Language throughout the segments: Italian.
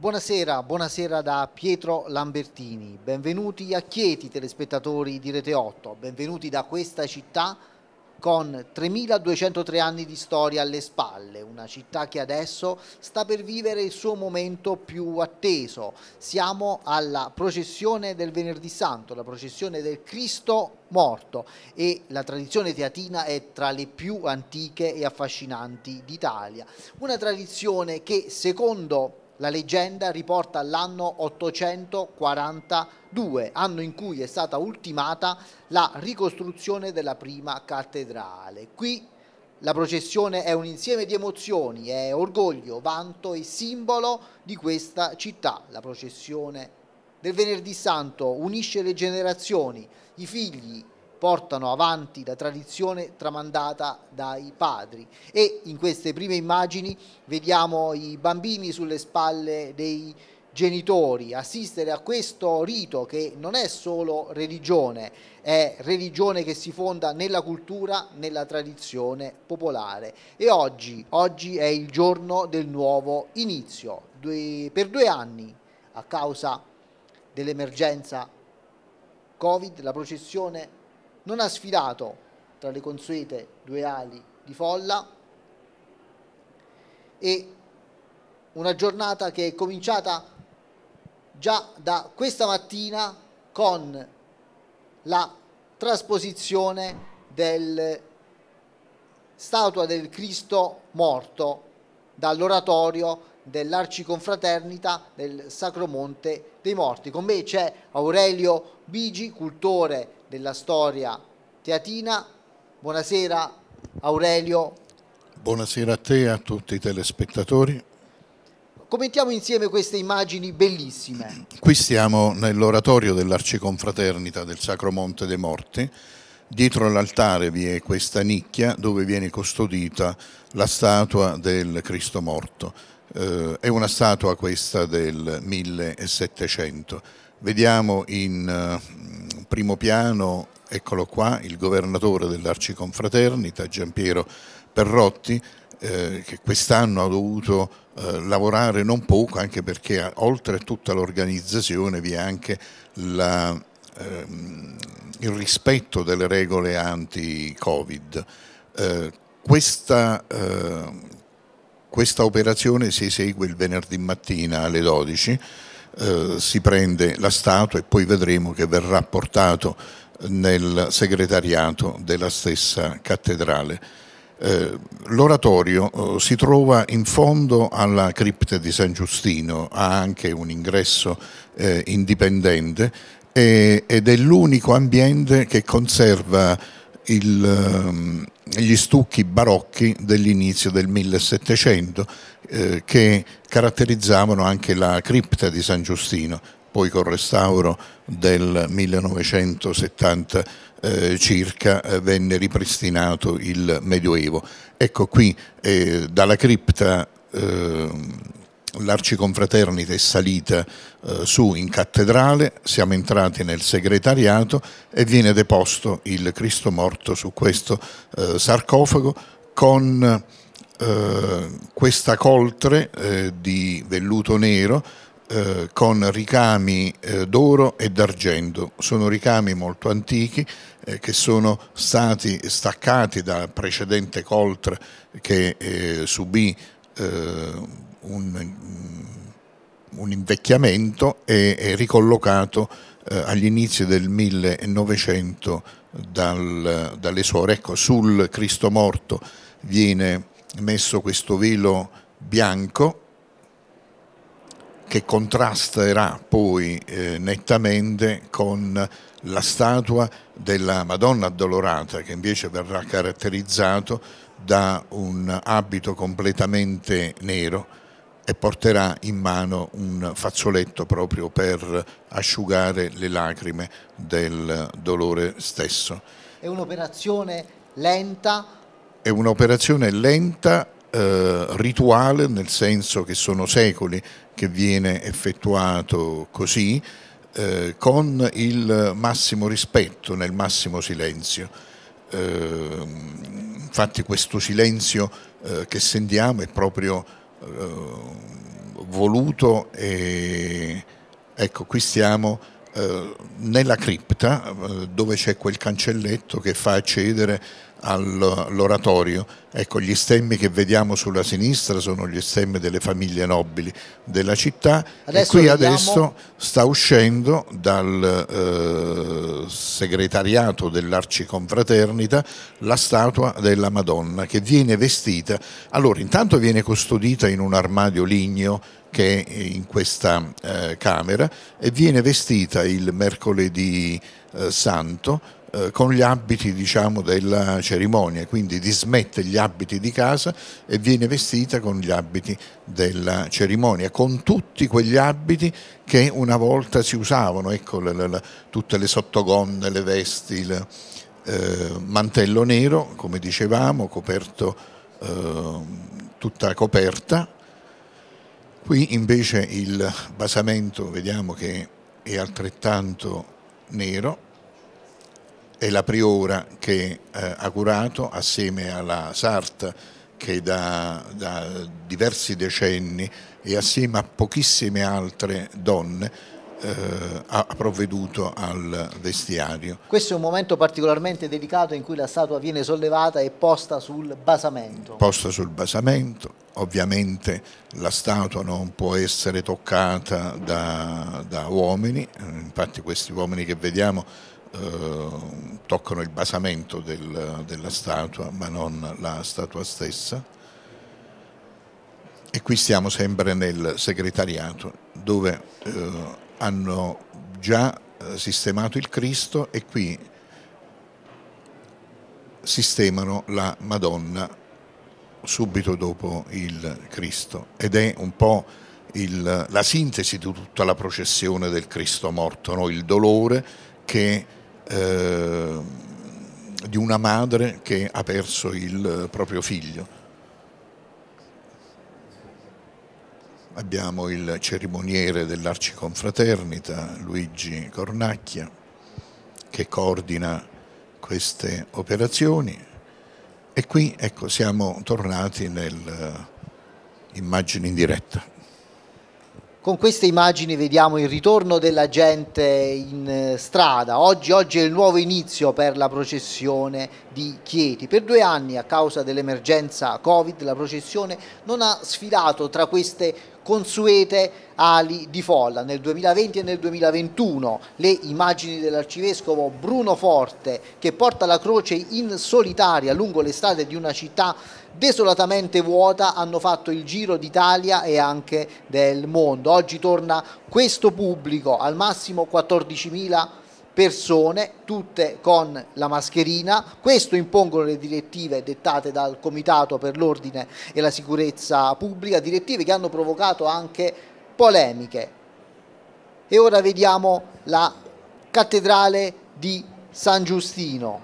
Buonasera, buonasera da Pietro Lambertini, benvenuti a Chieti telespettatori di Rete 8, benvenuti da questa città con 3.203 anni di storia alle spalle, una città che adesso sta per vivere il suo momento più atteso. Siamo alla processione del Venerdì Santo, la processione del Cristo morto e la tradizione teatina è tra le più antiche e affascinanti d'Italia. Una tradizione che secondo la leggenda riporta l'anno 842, anno in cui è stata ultimata la ricostruzione della prima cattedrale. Qui la processione è un insieme di emozioni, è orgoglio, vanto e simbolo di questa città. La processione del Venerdì Santo unisce le generazioni, i figli, portano avanti la tradizione tramandata dai padri e in queste prime immagini vediamo i bambini sulle spalle dei genitori, assistere a questo rito che non è solo religione, è religione che si fonda nella cultura, nella tradizione popolare e oggi, oggi è il giorno del nuovo inizio, due, per due anni a causa dell'emergenza Covid la processione non ha sfidato tra le consuete due ali di folla e una giornata che è cominciata già da questa mattina con la trasposizione del statua del Cristo morto dall'oratorio dell'arciconfraternita del Sacro Monte dei Morti. Con me c'è Aurelio Bigi, cultore della storia teatina. Buonasera Aurelio. Buonasera a te e a tutti i telespettatori. Commentiamo insieme queste immagini bellissime. Qui siamo nell'oratorio dell'Arciconfraternita del Sacro Monte dei Morti. Dietro l'altare vi è questa nicchia dove viene custodita la statua del Cristo morto. Eh, è una statua questa del 1700 Vediamo in eh, primo piano, eccolo qua, il governatore dell'Arciconfraternita, Giampiero Perrotti, eh, che quest'anno ha dovuto eh, lavorare non poco, anche perché oltre a tutta l'organizzazione vi è anche la, ehm, il rispetto delle regole anti-Covid. Eh, questa, eh, questa operazione si esegue il venerdì mattina alle 12 eh, si prende la statua e poi vedremo che verrà portato nel segretariato della stessa cattedrale. Eh, l'oratorio eh, si trova in fondo alla cripta di San Giustino, ha anche un ingresso eh, indipendente e, ed è l'unico ambiente che conserva il, ehm, gli stucchi barocchi dell'inizio del 1700 eh, che caratterizzavano anche la cripta di San Giustino, poi col restauro del 1970 eh, circa eh, venne ripristinato il Medioevo. Ecco qui eh, dalla cripta eh, l'Arciconfraternita è salita eh, su in cattedrale, siamo entrati nel segretariato e viene deposto il Cristo morto su questo eh, sarcofago con eh, questa coltre eh, di velluto nero eh, con ricami eh, d'oro e d'argento. Sono ricami molto antichi che sono stati staccati dal precedente coltre che subì un, mm, un invecchiamento e è ricollocato eh, agli inizi del 1900 dal, dalle suore. Ecco, sul Cristo morto viene messo questo velo bianco che contrasterà poi eh, nettamente con la statua della Madonna addolorata che invece verrà caratterizzato da un abito completamente nero e porterà in mano un fazzoletto proprio per asciugare le lacrime del dolore stesso. È un'operazione lenta? È un'operazione lenta, eh, rituale, nel senso che sono secoli che viene effettuato così, eh, con il massimo rispetto, nel massimo silenzio. Eh, infatti questo silenzio eh, che sentiamo è proprio eh, voluto e ecco qui stiamo eh, nella cripta eh, dove c'è quel cancelletto che fa accedere all'oratorio. Ecco, gli stemmi che vediamo sulla sinistra sono gli stemmi delle famiglie nobili della città adesso e qui vediamo... adesso sta uscendo dal eh, segretariato dell'Arciconfraternita la statua della Madonna che viene vestita. Allora, intanto viene custodita in un armadio ligneo che è in questa eh, camera e viene vestita il mercoledì eh, santo eh, con gli abiti diciamo, della cerimonia, quindi dismette gli abiti di casa e viene vestita con gli abiti della cerimonia, con tutti quegli abiti che una volta si usavano, ecco, le, le, tutte le sottogonne, le vesti, il eh, mantello nero, come dicevamo, coperto eh, tutta coperta. Qui invece il basamento vediamo che è altrettanto nero è la Priora che eh, ha curato assieme alla SART che da, da, diversi decenni e assieme a pochissime altre donne eh, ha provveduto al vestiario. Questo è un momento particolarmente delicato in cui la statua viene sollevata e posta sul basamento. Posta sul basamento, ovviamente la statua non può essere toccata da, da uomini, infatti questi uomini che vediamo Ehm, toccano il basamento del, della statua ma non la statua stessa e qui stiamo sempre nel segretariato dove eh, hanno già eh, sistemato il Cristo e qui sistemano la Madonna subito dopo il Cristo ed è un po' il, la sintesi di tutta la processione del Cristo morto, no? il dolore che Ehm, di una madre che ha perso il eh, proprio figlio. Abbiamo il cerimoniere dell'Arciconfraternita, Luigi Cornacchia, che coordina queste operazioni. E qui ecco, siamo tornati nell'immagine eh, in diretta. Con queste immagini vediamo il ritorno della gente in eh, strada. Oggi, oggi, è il nuovo inizio per la processione di Chieti. Per due anni, a causa dell'emergenza Covid, la processione non ha sfilato tra queste consuete ali di folla. Nel 2020 e nel 2021 le immagini dell'arcivescovo Bruno Forte che porta la croce in solitaria lungo le strade di una città desolatamente vuota hanno fatto il giro d'Italia e anche del mondo. Oggi torna questo pubblico, al massimo 14.000 persone, tutte con la mascherina. Questo impongono le direttive dettate dal Comitato per l'Ordine e la Sicurezza Pubblica, direttive che hanno provocato anche polemiche. E ora vediamo la cattedrale di San Giustino,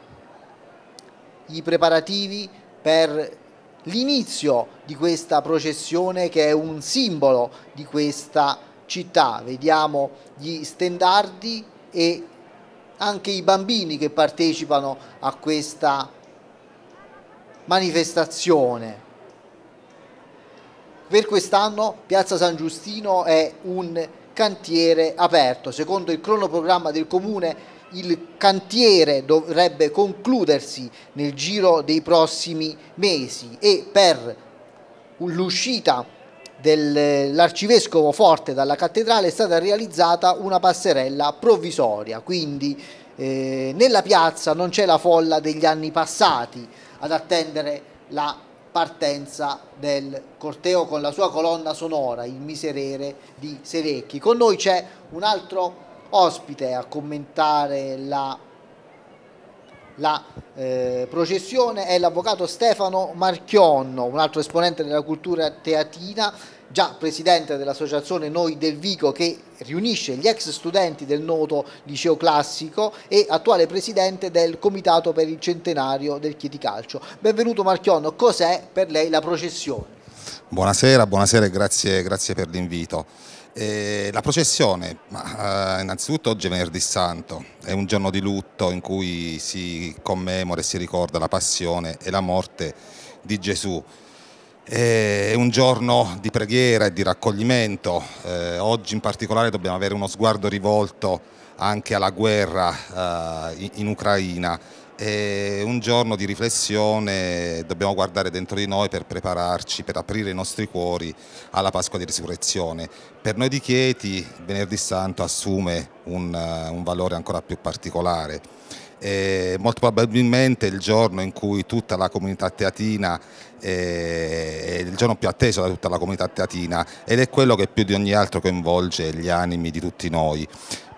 i preparativi per l'inizio di questa processione che è un simbolo di questa città. Vediamo gli stendardi e anche i bambini che partecipano a questa manifestazione. Per quest'anno Piazza San Giustino è un cantiere aperto. Secondo il cronoprogramma del comune il cantiere dovrebbe concludersi nel giro dei prossimi mesi e per l'uscita dell'arcivescovo Forte dalla cattedrale è stata realizzata una passerella provvisoria, quindi eh, nella piazza non c'è la folla degli anni passati ad attendere la partenza del corteo con la sua colonna sonora, il miserere di Serecchi. Con noi c'è un altro ospite a commentare la, la eh, processione è l'avvocato Stefano Marchionno, un altro esponente della cultura teatina, già presidente dell'associazione Noi del Vico che riunisce gli ex studenti del noto liceo classico e attuale presidente del comitato per il centenario del Chieticalcio. Benvenuto Marchionno, cos'è per lei la processione? Buonasera, buonasera e grazie, grazie per l'invito. Eh, la processione, ma, eh, innanzitutto oggi è venerdì santo, è un giorno di lutto in cui si commemora e si ricorda la passione e la morte di Gesù. Eh, è un giorno di preghiera e di raccoglimento, eh, oggi in particolare dobbiamo avere uno sguardo rivolto anche alla guerra eh, in, in Ucraina è un giorno di riflessione, dobbiamo guardare dentro di noi per prepararci, per aprire i nostri cuori alla Pasqua di Resurrezione. Per noi di Chieti Venerdì Santo assume un, un valore ancora più particolare. Eh, molto probabilmente il giorno in cui tutta la comunità teatina eh, è il giorno più atteso da tutta la comunità teatina ed è quello che più di ogni altro coinvolge gli animi di tutti noi.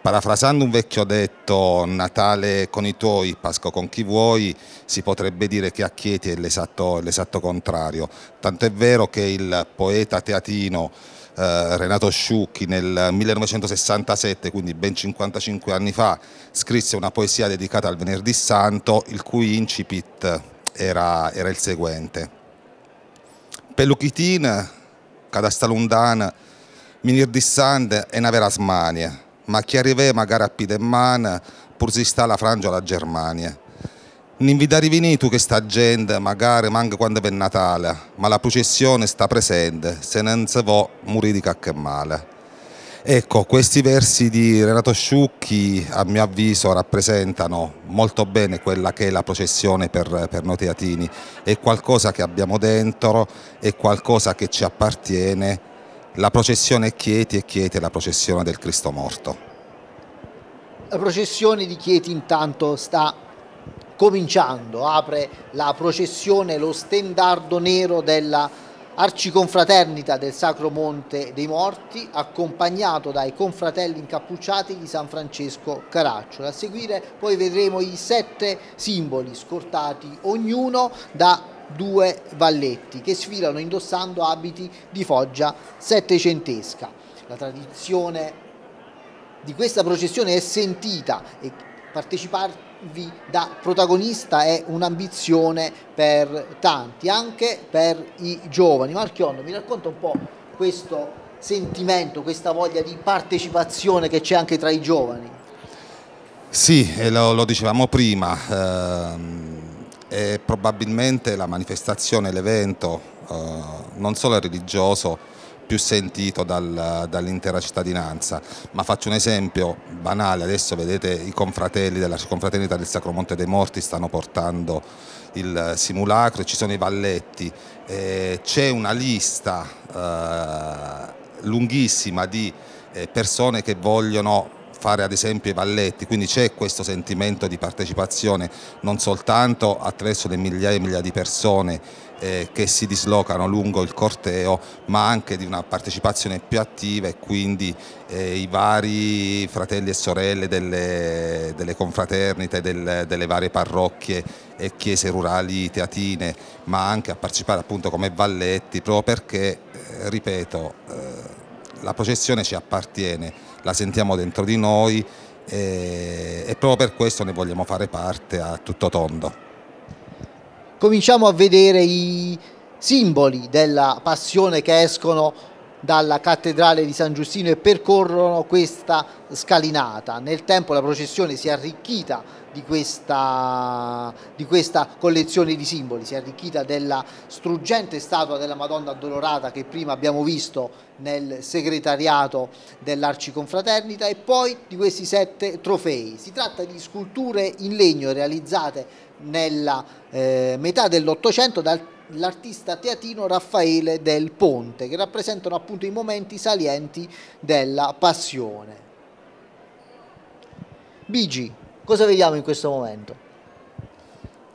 Parafrasando un vecchio detto, Natale con i tuoi, Pasqua con chi vuoi, si potrebbe dire che a Chieti è l'esatto, contrario. Tanto è vero che il poeta teatino eh, Renato Sciucchi nel 1967, quindi ben 55 anni fa, scrisse una poesia dedicata al Venerdì Santo, il cui incipit era, era il seguente. Peluchitin, cadastalundan, minir di sand e naverasmania ma chi arriva magari a Pidemman pur si sta la Francia o la Germania. Non vi da che sta gente, magari manca quando è Natale, ma la processione sta presente, se non si può morire di qualche male. Ecco, questi versi di Renato Sciucchi a mio avviso rappresentano molto bene quella che è la processione per, per noi teatini, è qualcosa che abbiamo dentro, è qualcosa che ci appartiene la processione Chieti e Chieti è la processione del Cristo morto. La processione di Chieti intanto sta cominciando, apre la processione, lo stendardo nero della arciconfraternita del Sacro Monte dei Morti, accompagnato dai confratelli incappucciati di San Francesco Caraccio. A seguire poi vedremo i sette simboli scortati ognuno da due valletti che sfilano indossando abiti di foggia settecentesca. La tradizione di questa processione è sentita e parteciparvi da protagonista è un'ambizione per tanti, anche per i giovani. Marchionno, mi racconta un po' questo sentimento, questa voglia di partecipazione che c'è anche tra i giovani? Sì, lo, lo dicevamo prima, ehm, è probabilmente la manifestazione, l'evento, eh, non solo religioso, più sentito dal, dall'intera cittadinanza, ma faccio un esempio banale, adesso vedete i confratelli della confraternita del Sacro Monte dei Morti stanno portando il simulacro, ci sono i valletti, eh, c'è una lista eh, lunghissima di eh, persone che vogliono fare ad esempio i valletti, quindi c'è questo sentimento di partecipazione non soltanto attraverso le migliaia e migliaia di persone eh, che si dislocano lungo il corteo, ma anche di una partecipazione più attiva e quindi eh, i vari fratelli e sorelle delle, delle confraternite, del, delle varie parrocchie e chiese rurali teatine, ma anche a partecipare appunto come valletti, proprio perché, eh, ripeto, eh, la processione ci appartiene la sentiamo dentro di noi e, e proprio per questo ne vogliamo fare parte a tutto tondo. Cominciamo a vedere i simboli della passione che escono dalla cattedrale di San Giustino e percorrono questa scalinata. Nel tempo la processione si è arricchita di questa, di questa, collezione di simboli, si è arricchita della struggente statua della Madonna Addolorata che prima abbiamo visto nel segretariato dell'Arciconfraternita e poi di questi sette trofei. Si tratta di sculture in legno realizzate nella eh, metà dell'Ottocento dal l'artista teatino Raffaele del Ponte, che rappresentano appunto i momenti salienti della passione. Bigi, cosa vediamo in questo momento?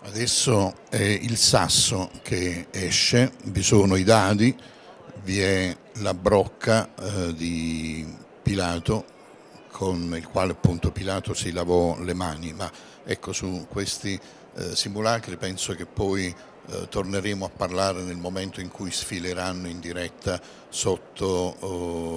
Adesso è il sasso che esce, vi sono i dadi, vi è la brocca eh, di Pilato con il quale appunto Pilato si lavò le mani, ma ecco su questi eh, simulacri penso che poi eh, torneremo a parlare nel momento in cui sfileranno in diretta sotto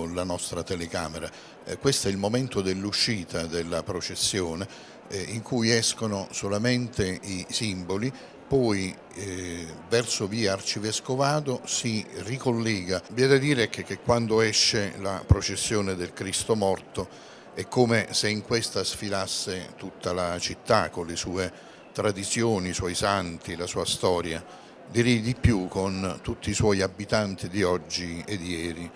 eh, la nostra telecamera. Eh, questo è il momento dell'uscita della processione eh, in cui escono solamente i simboli, poi eh, verso via Arcivescovado si ricollega. Vi è da dire che, che quando esce la processione del Cristo morto è come se in questa sfilasse tutta la città con le sue tradizioni, i suoi santi, la sua storia, direi di più con tutti i suoi abitanti di oggi e di ieri.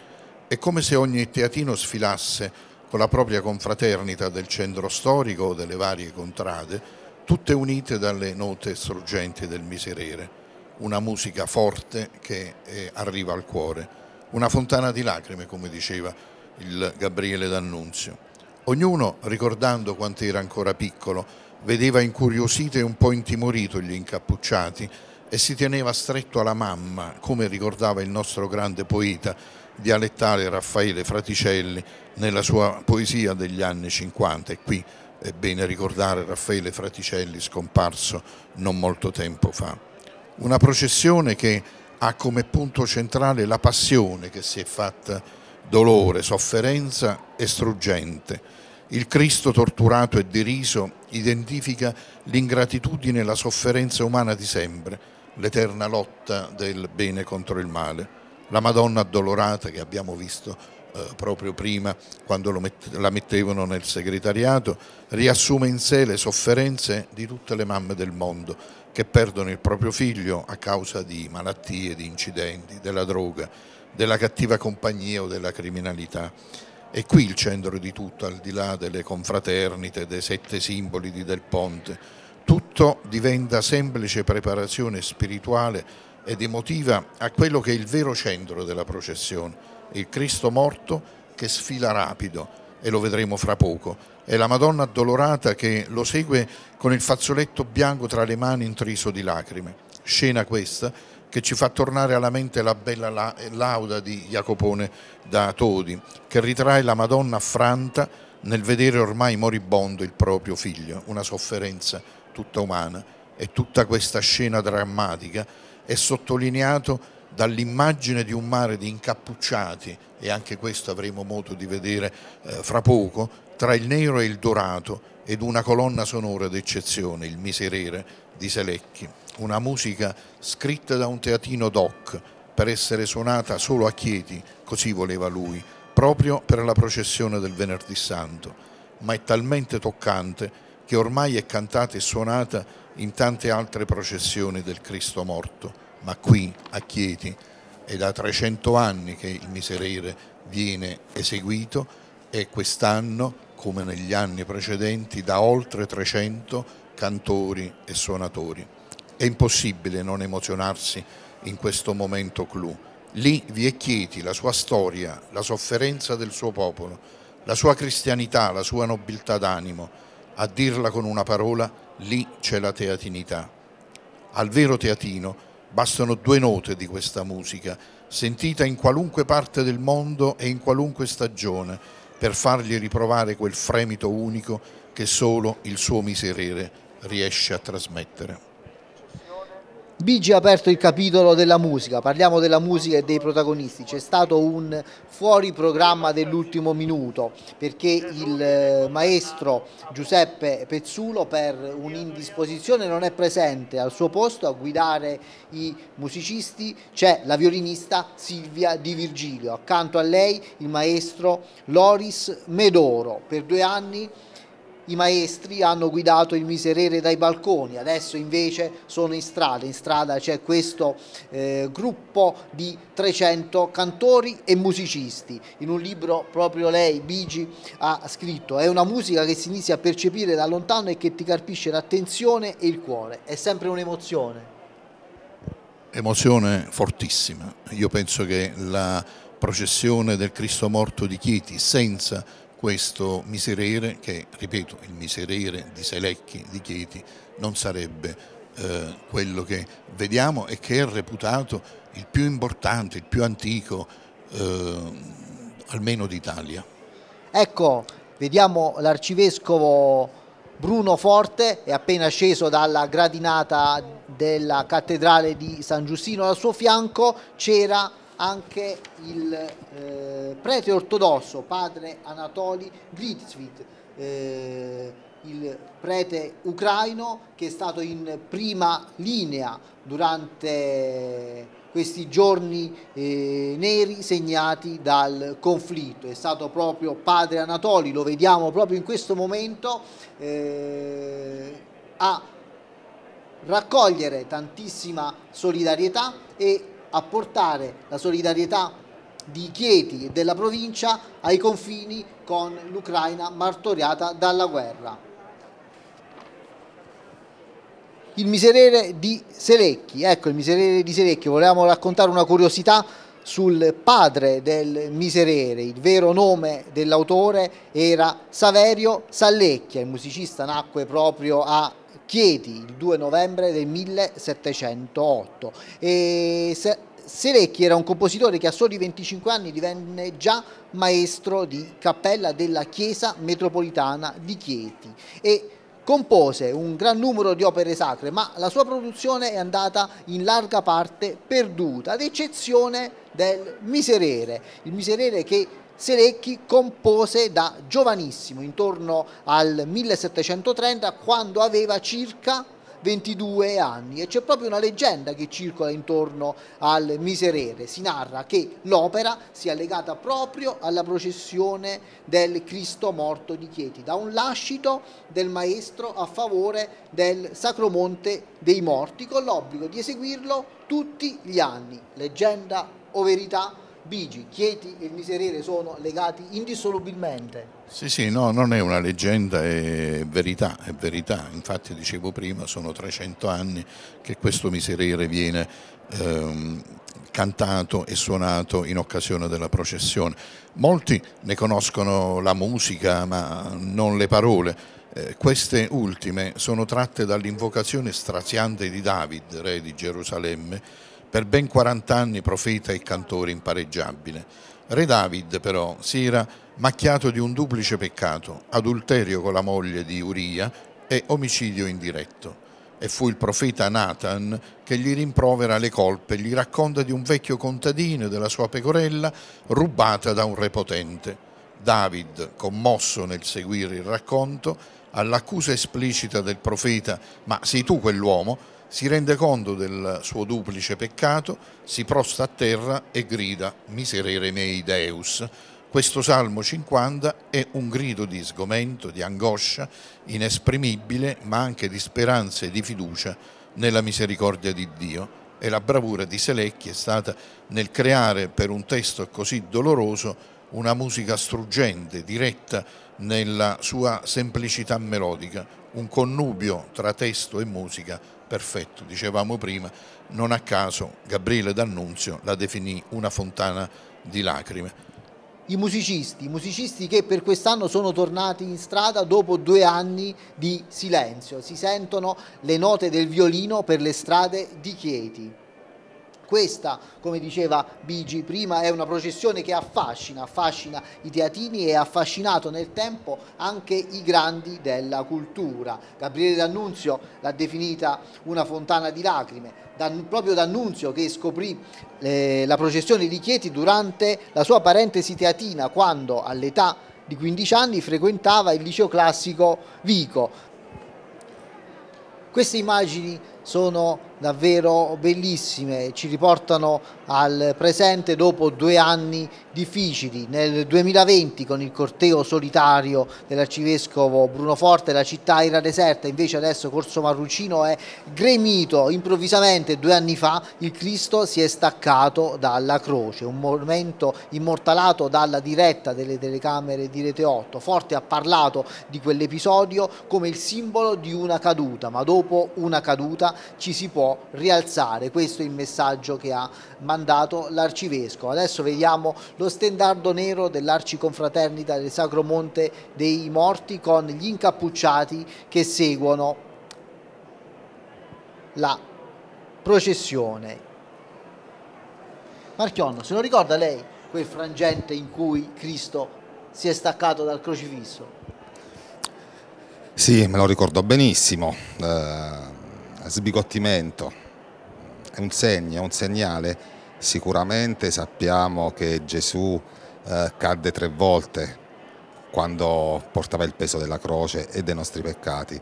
È come se ogni teatino sfilasse con la propria confraternita del centro storico o delle varie contrade, tutte unite dalle note struggenti del miserere, una musica forte che arriva al cuore, una fontana di lacrime, come diceva il Gabriele D'Annunzio. Ognuno, ricordando quanto era ancora piccolo, vedeva incuriosito e un po' intimorito gli incappucciati e si teneva stretto alla mamma, come ricordava il nostro grande poeta dialettale Raffaele Fraticelli nella sua poesia degli anni 50 e qui è bene ricordare Raffaele Fraticelli scomparso non molto tempo fa. Una processione che ha come punto centrale la passione che si è fatta dolore, sofferenza e struggente, il Cristo torturato e deriso identifica l'ingratitudine e la sofferenza umana di sempre, l'eterna lotta del bene contro il male. La Madonna addolorata che abbiamo visto eh, proprio prima quando met la mettevano nel segretariato, riassume in sé le sofferenze di tutte le mamme del mondo che perdono il proprio figlio a causa di malattie, di incidenti, della droga, della cattiva compagnia o della criminalità è qui il centro di tutto, al di là delle confraternite, dei sette simboli di Del Ponte. Tutto diventa semplice preparazione spirituale ed emotiva a quello che è il vero centro della processione, il Cristo morto che sfila rapido e lo vedremo fra poco, e la Madonna addolorata che lo segue con il fazzoletto bianco tra le mani intriso di lacrime. Scena questa che ci fa tornare alla mente la bella lauda di Jacopone da Todi, che ritrae la Madonna affranta nel vedere ormai moribondo il proprio figlio, una sofferenza tutta umana. E tutta questa scena drammatica è sottolineato dall'immagine di un mare di incappucciati, e anche questo avremo modo di vedere eh, fra poco, tra il nero e il dorato ed una colonna sonora d'eccezione, il miserere di Selecchi una musica scritta da un teatino doc per essere suonata solo a Chieti, così voleva lui, proprio per la processione del Venerdì Santo, ma è talmente toccante che ormai è cantata e suonata in tante altre processioni del Cristo morto, ma qui a Chieti è da 300 anni che il miserere viene eseguito e quest'anno, come negli anni precedenti, da oltre 300 cantori e suonatori. È impossibile non emozionarsi in questo momento clou. Lì vi è Chieti, la sua storia, la sofferenza del suo popolo, la sua cristianità, la sua nobiltà d'animo, a dirla con una parola, lì c'è la teatinità. Al vero teatino bastano due note di questa musica, sentita in qualunque parte del mondo e in qualunque stagione, per fargli riprovare quel fremito unico che solo il suo miserere riesce a trasmettere. Bigi ha aperto il capitolo della musica, parliamo della musica e dei protagonisti, c'è stato un fuori programma dell'ultimo minuto perché il eh, maestro Giuseppe Pezzulo per un'indisposizione non è presente al suo posto a guidare i musicisti, c'è la violinista Silvia Di Virgilio, accanto a lei il maestro Loris Medoro, per due anni i maestri hanno guidato il miserere dai balconi, adesso invece sono in strada, in strada c'è questo eh, gruppo di 300 cantori e musicisti, in un libro proprio lei, Bigi, ha scritto, è una musica che si inizia a percepire da lontano e che ti carpisce l'attenzione e il cuore, è sempre un'emozione. Emozione fortissima, io penso che la processione del Cristo morto di Chieti senza questo miserere che, ripeto, il miserere di Selecchi, di Chieti, non sarebbe eh, quello che vediamo e che è reputato il più importante, il più antico, eh, almeno d'Italia. Ecco, vediamo l'arcivescovo Bruno Forte, è appena sceso dalla gradinata della cattedrale di San Giustino, al suo fianco c'era anche il eh, prete ortodosso padre Anatoli Gritzvit, eh, il prete ucraino che è stato in prima linea durante questi giorni eh, neri segnati dal conflitto. È stato proprio padre Anatoli, lo vediamo proprio in questo momento, eh, a raccogliere tantissima solidarietà e a portare la solidarietà di Chieti e della provincia ai confini con l'Ucraina martoriata dalla guerra. Il miserere di Selecchi, ecco il miserere di Selecchi, volevamo raccontare una curiosità sul padre del miserere, il vero nome dell'autore era Saverio Sallecchia, il musicista nacque proprio a Chieti il 2 novembre del 1708 e Selecchi era un compositore che a soli 25 anni divenne già maestro di cappella della chiesa metropolitana di Chieti e compose un gran numero di opere sacre, ma la sua produzione è andata in larga parte perduta, ad eccezione del Miserere, il Miserere che Serecchi compose da giovanissimo, intorno al 1730, quando aveva circa 22 anni e c'è proprio una leggenda che circola intorno al Miserere. Si narra che l'opera sia legata proprio alla processione del Cristo morto di Chieti, da un lascito del maestro a favore del Sacromonte dei Morti, con l'obbligo di eseguirlo tutti gli anni. Leggenda o verità? Bigi, Chieti e il Miserere sono legati indissolubilmente. Sì, sì, no, non è una leggenda, è verità, è verità. Infatti, dicevo prima, sono 300 anni che questo Miserere viene ehm, cantato e suonato in occasione della processione. Molti ne conoscono la musica, ma non le parole. Eh, queste ultime sono tratte dall'invocazione straziante di David, re di Gerusalemme, per ben 40 anni profeta e cantore impareggiabile. Re David però si era macchiato di un duplice peccato, adulterio con la moglie di Uria e omicidio indiretto. E fu il profeta Nathan che gli rimprovera le colpe, e gli racconta di un vecchio contadino e della sua pecorella rubata da un re potente. David, commosso nel seguire il racconto, all'accusa esplicita del profeta, ma sei tu quell'uomo, si rende conto del suo duplice peccato, si prosta a terra e grida Miserere mei Deus. Questo Salmo 50 è un grido di sgomento, di angoscia, inesprimibile, ma anche di speranza e di fiducia nella misericordia di Dio. E la bravura di Selecchi è stata nel creare per un testo così doloroso una musica struggente, diretta nella sua semplicità melodica, un connubio tra testo e musica perfetto, dicevamo prima, non a caso Gabriele D'Annunzio la definì una fontana di lacrime. I musicisti, i musicisti che per quest'anno sono tornati in strada dopo due anni di silenzio, si sentono le note del violino per le strade di Chieti. Questa, come diceva Bigi prima, è una processione che affascina, affascina i teatini e ha affascinato nel tempo anche i grandi della cultura. Gabriele D'Annunzio l'ha definita una fontana di lacrime, proprio D'Annunzio che scoprì eh, la processione di Chieti durante la sua parentesi teatina quando all'età di 15 anni frequentava il liceo classico Vico. Queste immagini sono davvero bellissime, ci riportano al presente dopo due anni difficili. Nel 2020 con il corteo solitario dell'arcivescovo Bruno Forte la città era deserta, invece adesso Corso Marrucino è gremito. Improvvisamente due anni fa il Cristo si è staccato dalla croce, un momento immortalato dalla diretta delle telecamere di Rete 8. Forte ha parlato di quell'episodio come il simbolo di una caduta, ma dopo una caduta ci si può rialzare. Questo è il messaggio che ha mandato l'arcivescovo. Adesso vediamo lo lo stendardo nero dell'arciconfraternita del Sacro Monte dei Morti con gli incappucciati che seguono la processione. Marchionno, se lo ricorda lei quel frangente in cui Cristo si è staccato dal crocifisso? Sì, me lo ricordo benissimo, eh, sbigottimento, è un segno, è un segnale Sicuramente sappiamo che Gesù eh, cadde tre volte quando portava il peso della croce e dei nostri peccati.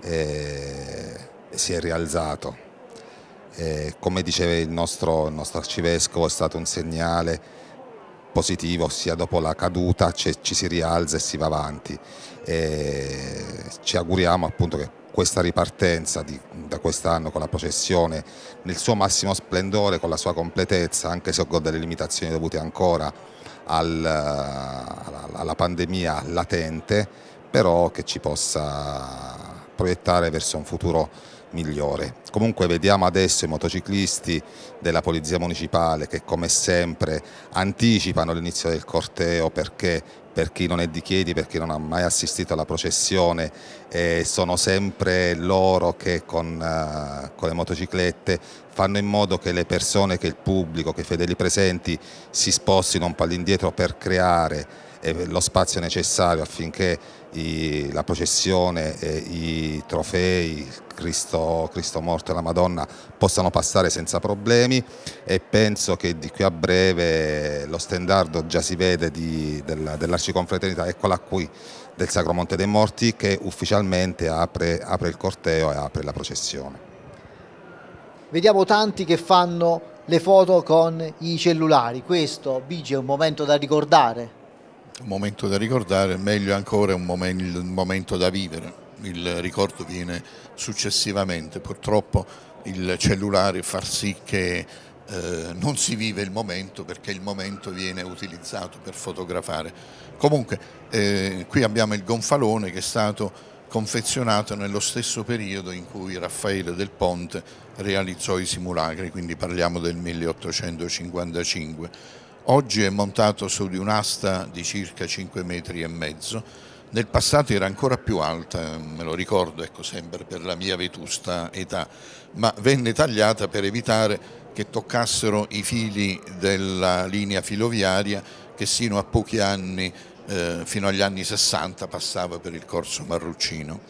E si è rialzato. E come diceva il nostro, il nostro, arcivescovo è stato un segnale positivo, ossia dopo la caduta ci, cioè ci si rialza e si va avanti. E ci auguriamo appunto che questa ripartenza di, da quest'anno con la processione nel suo massimo splendore, con la sua completezza, anche se ho delle limitazioni dovute ancora al, alla, alla pandemia latente, però che ci possa proiettare verso un futuro migliore. Comunque vediamo adesso i motociclisti della Polizia Municipale che come sempre anticipano l'inizio del corteo perché per chi non è di Chieti, per chi non ha mai assistito alla processione, eh, sono sempre loro che con, eh, con, le motociclette fanno in modo che le persone, che il pubblico, che i fedeli presenti si spostino un po' all'indietro per creare eh, lo spazio necessario affinché i, la processione, eh, i trofei, Cristo, Cristo morto e la Madonna possano passare senza problemi e penso che di qui a breve lo stendardo già si vede di, della, eccola qui, del Sacro Monte dei Morti che ufficialmente apre, apre il corteo e apre la processione. Vediamo tanti che fanno le foto con i cellulari, questo Bigi è un momento da ricordare un momento da ricordare, meglio ancora un, momen- un momento da vivere. Il ricordo viene successivamente, purtroppo il cellulare fa sì che eh, non si vive il momento perché il momento viene utilizzato per fotografare. Comunque eh, qui abbiamo il gonfalone che è stato confezionato nello stesso periodo in cui Raffaele del Ponte realizzò i simulacri, quindi parliamo del 1855 Oggi è montato su di un'asta di circa 5 metri e mezzo, nel passato era ancora più alta, me lo ricordo ecco, sempre per la mia vetusta età, ma venne tagliata per evitare che toccassero i fili della linea filoviaria che sino a pochi anni, eh, fino agli anni 60, passava per il corso Marruccino.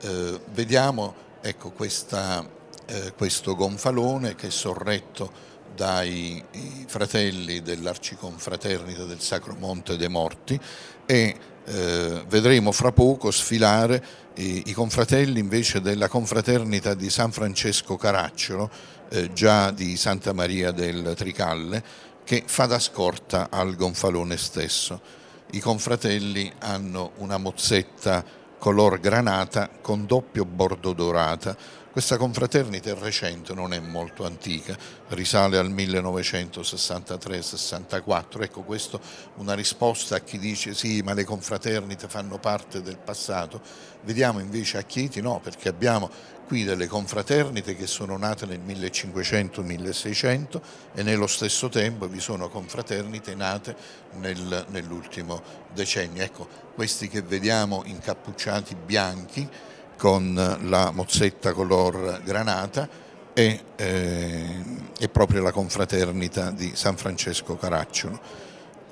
Eh, vediamo ecco, questa, eh, questo gonfalone che è sorretto dai fratelli dell'Arciconfraternita del Sacro Monte dei Morti e eh, vedremo fra poco sfilare i, i, confratelli invece della confraternita di San Francesco Caracciolo, eh, già di Santa Maria del Tricalle, che fa da scorta al gonfalone stesso. I confratelli hanno una mozzetta color granata con doppio bordo dorata, questa confraternita è recente, non è molto antica, risale al 1963-64. Ecco, questa una risposta a chi dice sì, ma le confraternite fanno parte del passato. Vediamo invece a Chieti no, perché abbiamo qui delle confraternite che sono nate nel 1500-1600 e nello stesso tempo vi sono confraternite nate nel, nell'ultimo decennio. Ecco, questi che vediamo incappucciati bianchi con la mozzetta color granata e, eh, e proprio la confraternita di San Francesco Caracciolo.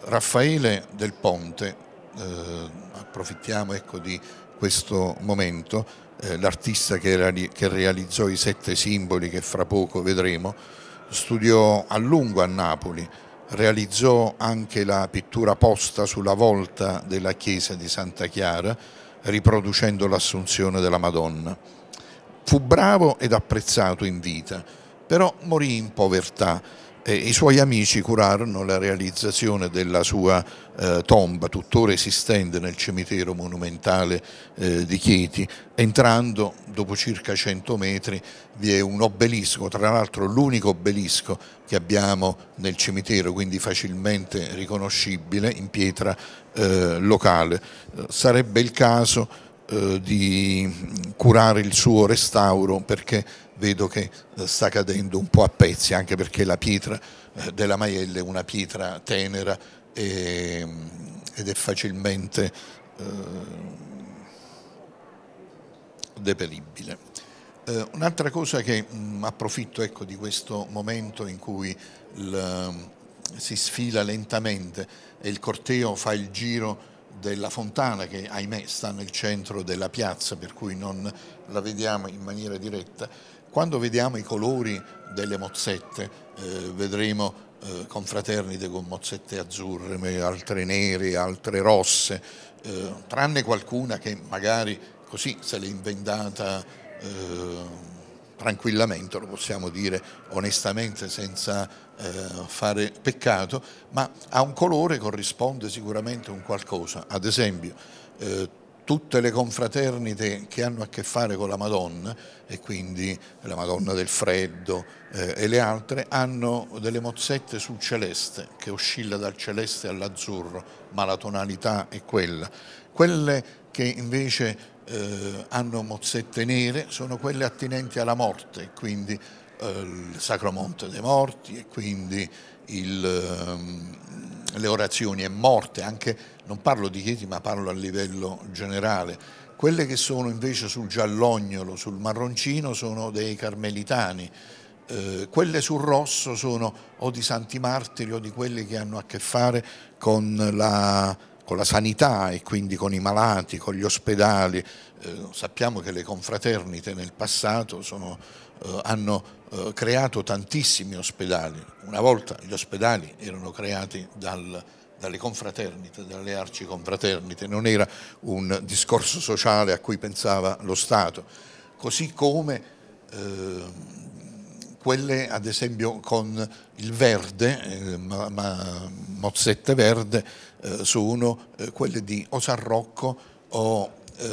Raffaele del Ponte, eh, approfittiamo ecco, di questo momento, eh, l'artista che, che realizzò i sette simboli che fra poco vedremo, studiò a lungo a Napoli, realizzò anche la pittura posta sulla volta della chiesa di Santa Chiara, riproducendo l'assunzione della Madonna. Fu bravo ed apprezzato in vita, però morì in povertà e i suoi amici curarono la realizzazione della sua eh, tomba, tuttora esistente nel cimitero monumentale eh, di Chieti. Entrando, dopo circa 100 metri, vi è un obelisco, tra l'altro l'unico obelisco che abbiamo nel cimitero, quindi facilmente riconoscibile, in pietra eh, locale. Sarebbe il caso eh, di curare il suo restauro perché vedo che eh, sta cadendo un po' a pezzi, anche perché la pietra della Maiella è una pietra tenera ed è facilmente deperibile. un'altra cosa che mm, approfitto ecco, di questo momento in cui si sfila lentamente e il corteo fa il giro della fontana che ahimè sta nel centro della piazza per cui non la vediamo in maniera diretta, quando vediamo i colori delle mozzette eh, vedremo eh, confraternite con mozzette azzurre, altre nere, altre rosse, eh, tranne qualcuna che magari così se l'è inventata eh, tranquillamente, lo possiamo dire onestamente senza eh, fare peccato, ma a un colore corrisponde sicuramente un qualcosa. Ad esempio, eh, tutte le confraternite che hanno a che fare con la Madonna, e quindi la Madonna del Freddo eh, e le altre, hanno delle mozzette sul celeste, che oscilla dal celeste all'azzurro, ma la tonalità è quella. Quelle che invece eh, hanno mozzette nere sono quelle attinenti alla morte, quindi Ehm, il Sacro Monte dei Morti e quindi il, ehm, le orazioni e morte, anche, non parlo di Chieti ma parlo a livello generale. Quelle che sono invece sul giallognolo, sul marroncino sono dei carmelitani, eh, quelle sul rosso sono o di santi martiri o di quelli che hanno a che fare con la, con la sanità e quindi con i malati, con gli ospedali. Eh, sappiamo che le confraternite nel passato sono, eh, hanno eh, creato tantissimi ospedali. Una volta gli ospedali erano creati dal, dalle confraternite, dalle arciconfraternite, non era un discorso sociale a cui pensava lo Stato, così come eh, quelle ad esempio con il verde, eh, ma, ma, mozzette verde, eh, sono eh, quelle di Osarrocco o eh,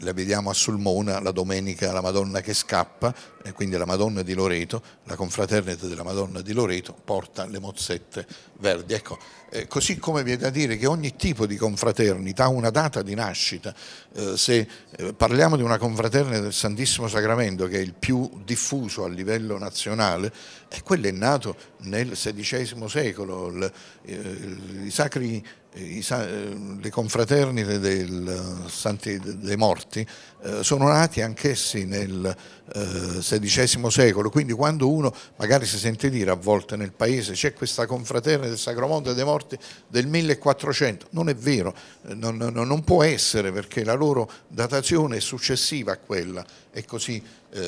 la vediamo a Sulmona la domenica la Madonna che scappa, e quindi la Madonna di Loreto, la confraternita della Madonna di Loreto porta le mozzette verdi. Ecco, eh, così come vi è da dire che ogni tipo di confraternita ha una data di nascita. Eh, se eh, parliamo di una confraternita del Santissimo Sacramento, che è il più diffuso a livello nazionale, quello è nato nel XVI secolo. Eh, il, i sacri le ehm, confraternite del Santi dei Morti eh, sono nati anch'essi nel XVI eh, secolo, quindi quando uno magari si sente dire a volte nel paese c'è questa confraternita del Sacromonte dei Morti del 1400, non è vero, eh, non, non, non può essere perché la loro datazione è successiva a quella e così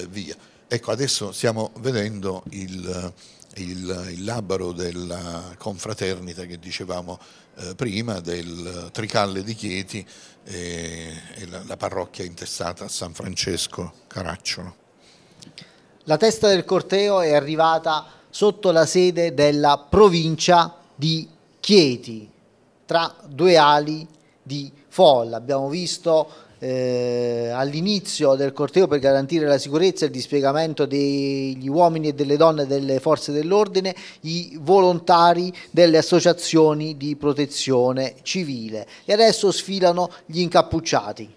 via. Ecco, adesso stiamo vedendo il, il, il labaro della confraternita che dicevamo eh, prima del Tricalle di Chieti e, e la, la parrocchia intestata a San Francesco Caracciolo. La testa del corteo è arrivata sotto la sede della provincia di Chieti, tra due ali di folla. Abbiamo visto eh, all'inizio del corteo per garantire la sicurezza e il dispiegamento degli uomini e delle donne delle forze dell'ordine i volontari delle associazioni di protezione civile e adesso sfilano gli incappucciati.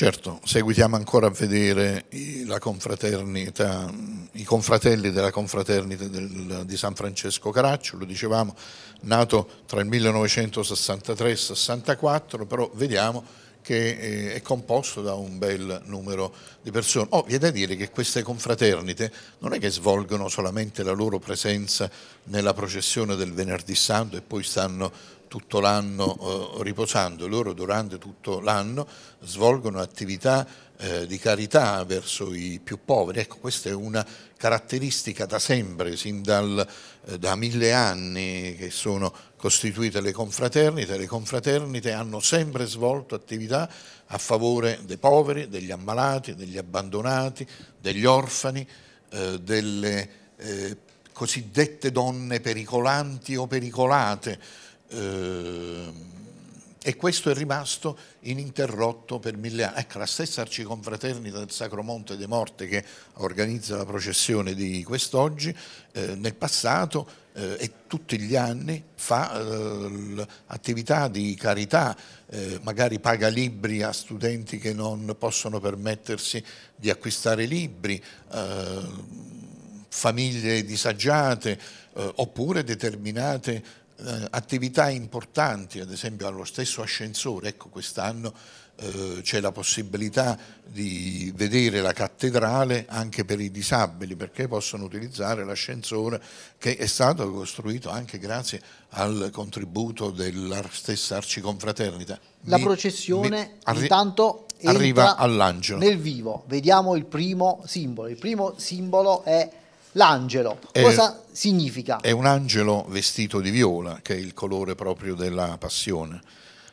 Certo, seguitiamo ancora a vedere i, i confratelli della confraternita del, di San Francesco Caraccio, lo dicevamo, nato tra il 1963 e il 64, però vediamo che eh, è composto da un bel numero di persone. Oh, vi da dire che queste confraternite non è che svolgono solamente la loro presenza nella processione del venerdì santo e poi stanno tutto l'anno eh, riposando, loro durante tutto l'anno svolgono attività eh, di carità verso i più poveri. Ecco, questa è una caratteristica da sempre, sin dal, eh, da mille anni che sono costituite le confraternite. Le confraternite hanno sempre svolto attività a favore dei poveri, degli ammalati, degli abbandonati, degli orfani, eh, delle eh, cosiddette donne pericolanti o pericolate Ehm, e questo è rimasto ininterrotto per mille anni. Ecco, la stessa arciconfraternita del Sacro Monte de Morte che organizza la processione di quest'oggi, eh, nel passato eh, e tutti gli anni fa eh, attività di carità, eh, magari paga libri a studenti che non possono permettersi di acquistare libri, eh, famiglie disagiate eh, oppure determinate eh, attività importanti, ad esempio allo stesso ascensore, ecco quest'anno eh, c'è la possibilità di vedere la cattedrale anche per i disabili perché possono utilizzare l'ascensore che è stato costruito anche grazie al contributo della stessa arciconfraternita. La mi, processione mi, intanto arriva all'angelo. Nel vivo, vediamo il primo simbolo. Il primo simbolo è L'angelo, è, cosa significa? È un angelo vestito di viola, che è il colore proprio della passione.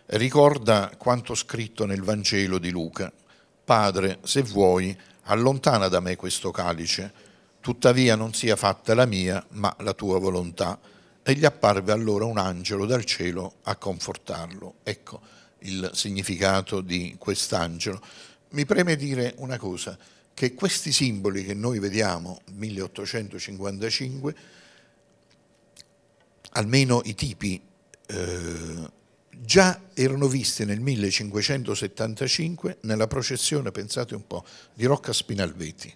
Ricorda quanto scritto nel Vangelo di Luca. Padre, se vuoi, allontana da me questo calice, tuttavia non sia fatta la mia, ma la tua volontà. E gli apparve allora un angelo dal cielo a confortarlo. Ecco il significato di quest'angelo. Mi preme dire una cosa che questi simboli che noi vediamo, 1855, almeno i tipi, eh, già erano visti nel 1575 nella processione, pensate un po', di Rocca Spinalveti.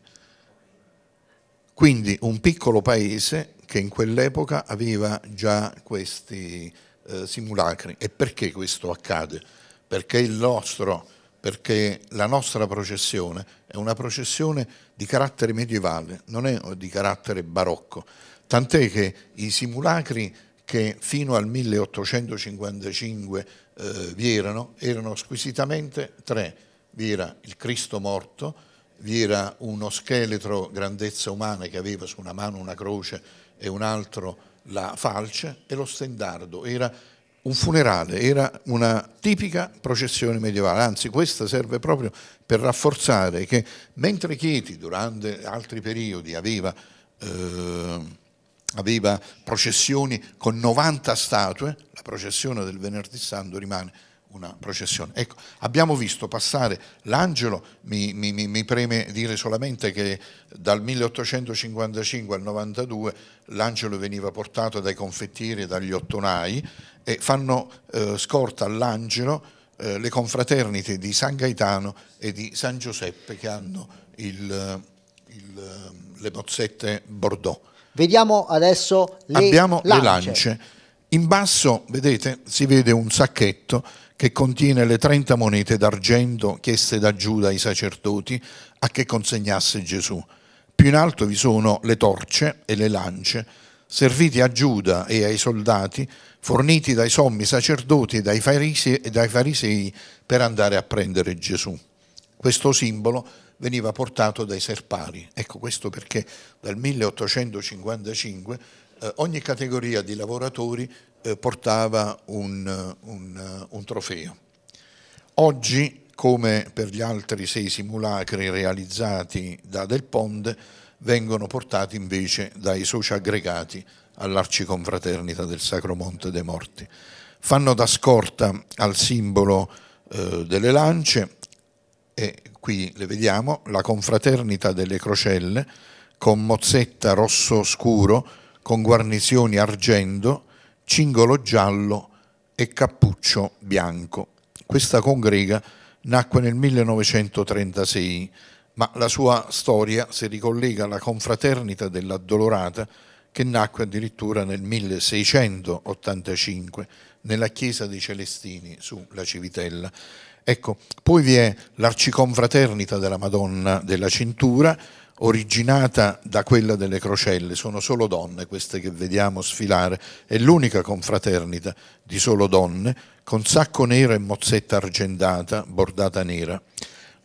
Quindi un piccolo paese che in quell'epoca aveva già questi eh, simulacri. E perché questo accade? Perché il nostro perché la nostra processione è una processione di carattere medievale, non è di carattere barocco, tant'è che i simulacri che fino al 1855 eh, vi erano, erano squisitamente tre, vi era il Cristo morto, vi era uno scheletro grandezza umana che aveva su una mano una croce e un altro la falce e lo stendardo, era un funerale, era una tipica processione medievale, anzi questa serve proprio per rafforzare che mentre Chieti durante altri periodi aveva, eh, aveva processioni con 90 statue, la processione del venerdì santo rimane una processione. Ecco, abbiamo visto passare l'angelo, mi, mi, mi, preme dire solamente che dal 1855 al 92 l'angelo veniva portato dai confettieri e dagli ottonai e fanno eh, scorta all'angelo eh, le confraternite di San Gaetano e di San Giuseppe che hanno il, il, le bozzette Bordeaux. Vediamo adesso le Abbiamo lance. le lance. In basso, vedete, si vede un sacchetto che contiene le 30 monete d'argento chieste da Giuda ai sacerdoti a che consegnasse Gesù. Più in alto vi sono le torce e le lance serviti a Giuda e ai soldati, forniti dai sommi sacerdoti e dai farisei, e dai farisei per andare a prendere Gesù. Questo simbolo veniva portato dai serpari. Ecco questo perché dal 1855 eh, ogni categoria di lavoratori eh, portava un, eh, un, eh, un trofeo. Oggi, come per gli altri sei simulacri realizzati da Del Ponte, vengono portati invece dai soci aggregati all'Arciconfraternita del Sacro Monte dei Morti. Fanno da scorta al simbolo eh, delle lance e qui le vediamo, la Confraternita delle Crocelle con mozzetta rosso scuro con guarnizioni argento cingolo giallo e cappuccio bianco. Questa congrega nacque nel 1936, ma la sua storia si ricollega alla confraternita dell'Addolorata che nacque addirittura nel 1685 nella chiesa dei Celestini sulla Civitella. Ecco, poi vi è l'arciconfraternita della Madonna della Cintura, originata da quella delle crocelle, sono solo donne queste che vediamo sfilare, è l'unica confraternita di solo donne, con sacco nero e mozzetta argentata bordata nera.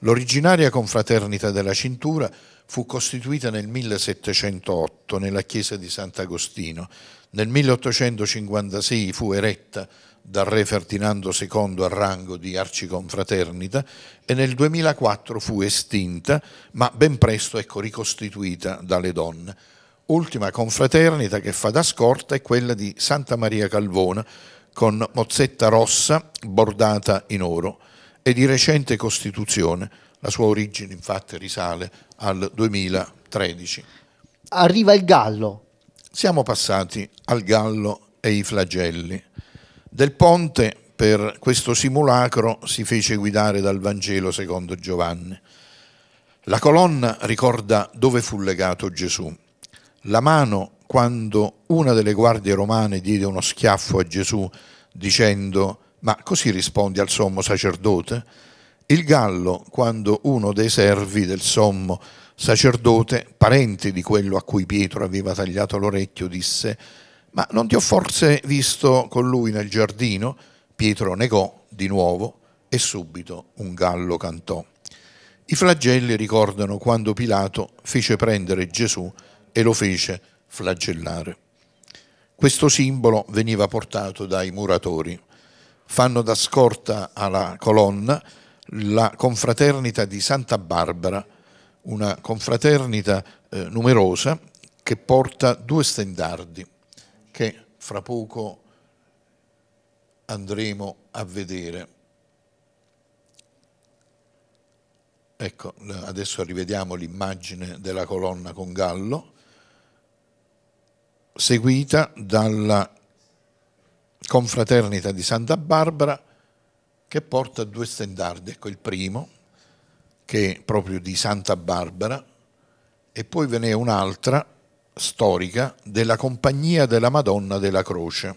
L'originaria confraternita della cintura fu costituita nel 1708 nella chiesa di Sant'Agostino, nel 1856 fu eretta dal re Ferdinando II al rango di arciconfraternita e nel 2004 fu estinta, ma ben presto ecco ricostituita dalle donne. Ultima confraternita che fa da scorta è quella di Santa Maria Calvona con mozzetta rossa bordata in oro e di recente costituzione, la sua origine infatti risale al 2013. Arriva il gallo, siamo passati al gallo e i flagelli. Del Ponte per questo simulacro si fece guidare dal Vangelo secondo Giovanni. La colonna ricorda dove fu legato Gesù. La mano, quando una delle guardie romane diede uno schiaffo a Gesù dicendo ma così rispondi al sommo sacerdote? Il gallo, quando uno dei servi del sommo sacerdote sacerdote, parente di quello a cui Pietro aveva tagliato l'orecchio, disse, ma non ti ho forse visto con lui nel giardino? Pietro negò di nuovo e subito un gallo cantò. I flagelli ricordano quando Pilato fece prendere Gesù e lo fece flagellare. Questo simbolo veniva portato dai muratori. Fanno da scorta alla colonna la confraternita di Santa Barbara una confraternita eh, numerosa che porta due stendardi che fra poco andremo a vedere. Ecco, adesso rivediamo l'immagine della colonna con Gallo, seguita dalla confraternita di Santa Barbara che porta due stendardi. Ecco il primo, che è proprio di Santa Barbara, e poi ve n'è un'altra storica della Compagnia della Madonna della Croce.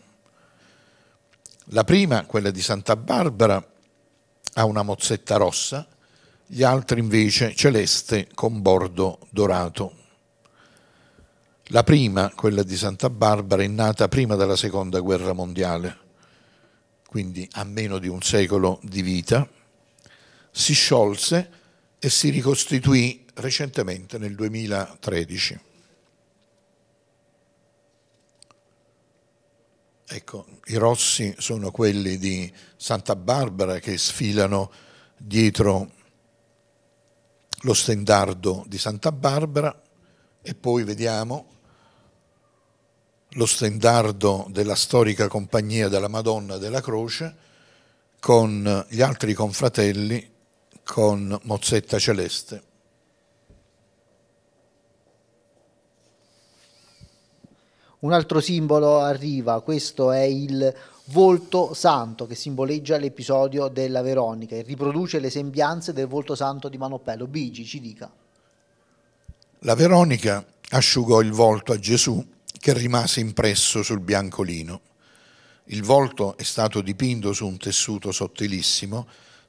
La prima, quella di Santa Barbara, ha una mozzetta rossa, gli altri invece celeste con bordo dorato. La prima, quella di Santa Barbara, è nata prima della Seconda Guerra Mondiale, quindi a meno di un secolo di vita, si sciolse e si ricostituì recentemente nel 2013. Ecco, i rossi sono quelli di Santa Barbara che sfilano dietro lo stendardo di Santa Barbara e poi vediamo lo stendardo della storica compagnia della Madonna della Croce con gli altri confratelli con mozzetta celeste. Un altro simbolo arriva, questo è il volto santo che simboleggia l'episodio della Veronica e riproduce le sembianze del volto santo di Manopello. Bigi ci dica. La Veronica asciugò il volto a Gesù che rimase impresso sul biancolino. Il volto è stato dipinto su un tessuto sottilissimo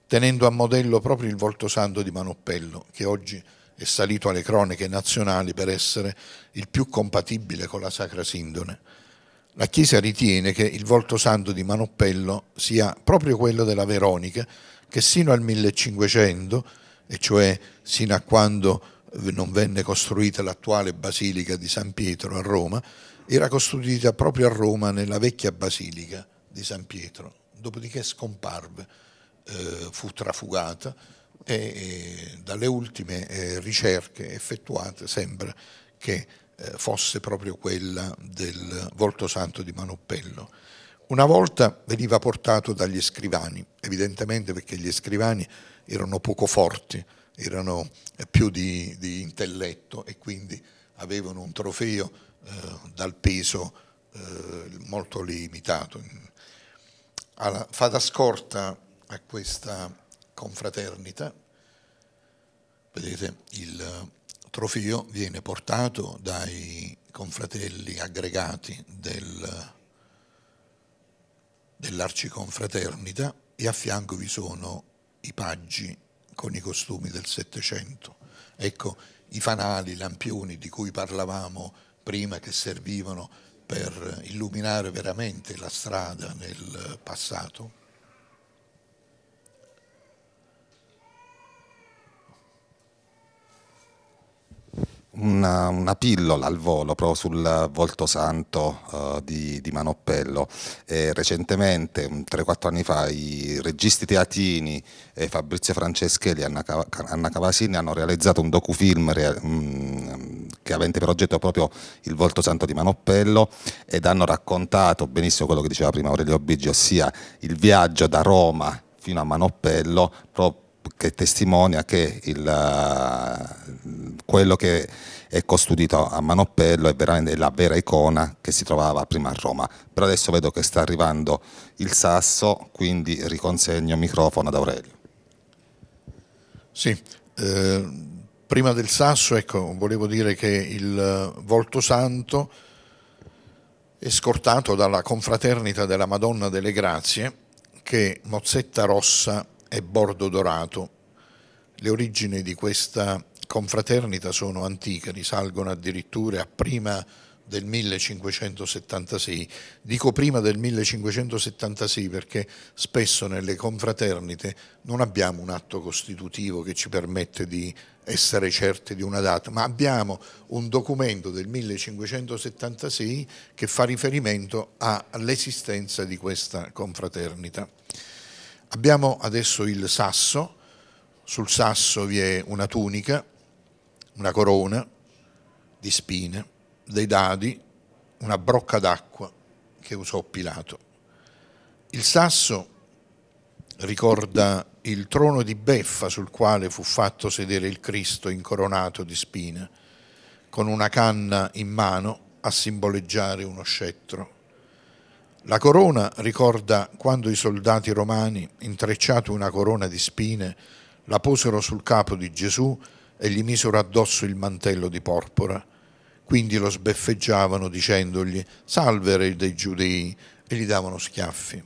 tenendo a modello proprio il volto santo di Manoppello, che oggi è salito alle cronache nazionali per essere il più compatibile con la Sacra Sindone. La Chiesa ritiene che il volto santo di Manoppello sia proprio quello della Veronica, che sino al 1500, e cioè sino a quando non venne costruita l'attuale Basilica di San Pietro a Roma, era costruita proprio a Roma nella vecchia Basilica di San Pietro, dopodiché scomparve eh, fu trafugata e, e dalle ultime eh, ricerche effettuate sembra che eh, fosse proprio quella del volto santo di Manoppello. Una volta veniva portato dagli scrivani, evidentemente perché gli scrivani erano poco forti, erano eh, più di, di intelletto e quindi avevano un trofeo eh, dal peso eh, molto limitato. Alla, fa da scorta a questa confraternita. Vedete, il eh, trofeo viene portato dai confratelli aggregati del, dell'arciconfraternita e a fianco vi sono i paggi con i costumi del Settecento. Ecco, i fanali, i lampioni di cui parlavamo prima che servivano per illuminare veramente la strada nel passato una, una, pillola al volo proprio sul volto santo uh, di, di, Manoppello. E recentemente, 3-4 mm, anni fa, i registi teatini Fabrizio Franceschelli e Anna, Anna, Cavasini hanno realizzato un docufilm rea- mh, mm, mm, che avente per oggetto proprio il volto santo di Manoppello ed hanno raccontato benissimo quello che diceva prima Aurelio Biggi, ossia il viaggio da Roma fino a Manoppello, proprio che testimonia che il, eh, quello che è custodito a Manopello è veramente la vera icona che si trovava prima a Roma. Però adesso vedo che sta arrivando il sasso, quindi riconsegno il microfono ad Aurelio. Sì, eh, prima del sasso, ecco, volevo dire che il eh, volto santo è scortato dalla confraternita della Madonna delle Grazie che Mozzetta Rossa e Bordo Dorato. Le origini di questa confraternita sono antiche, risalgono addirittura a prima del 1576. Dico prima del 1576 perché spesso nelle confraternite non abbiamo un atto costitutivo che ci permette di essere certi di una data, ma abbiamo un documento del 1576 che fa riferimento all'esistenza di questa confraternita. Abbiamo adesso il sasso, sul sasso vi è una tunica, una corona di spine, dei dadi, una brocca d'acqua che usò Pilato. Il sasso ricorda il trono di beffa sul quale fu fatto sedere il Cristo incoronato di spine, con una canna in mano a simboleggiare uno scettro. La corona ricorda quando i soldati romani, intrecciato una corona di spine, la posero sul capo di Gesù e gli misero addosso il mantello di porpora. Quindi lo sbeffeggiavano dicendogli salve re dei giudei e gli davano schiaffi.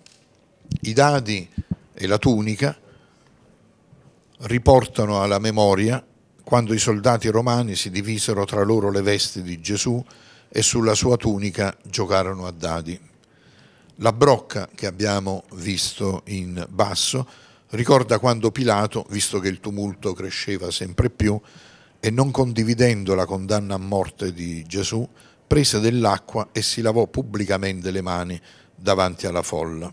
I dadi e la tunica riportano alla memoria quando i soldati romani si divisero tra loro le vesti di Gesù e sulla sua tunica giocarono a dadi. La brocca che abbiamo visto in basso ricorda quando Pilato, visto che il tumulto cresceva sempre più e non condividendo la condanna a morte di Gesù, prese dell'acqua e si lavò pubblicamente le mani davanti alla folla.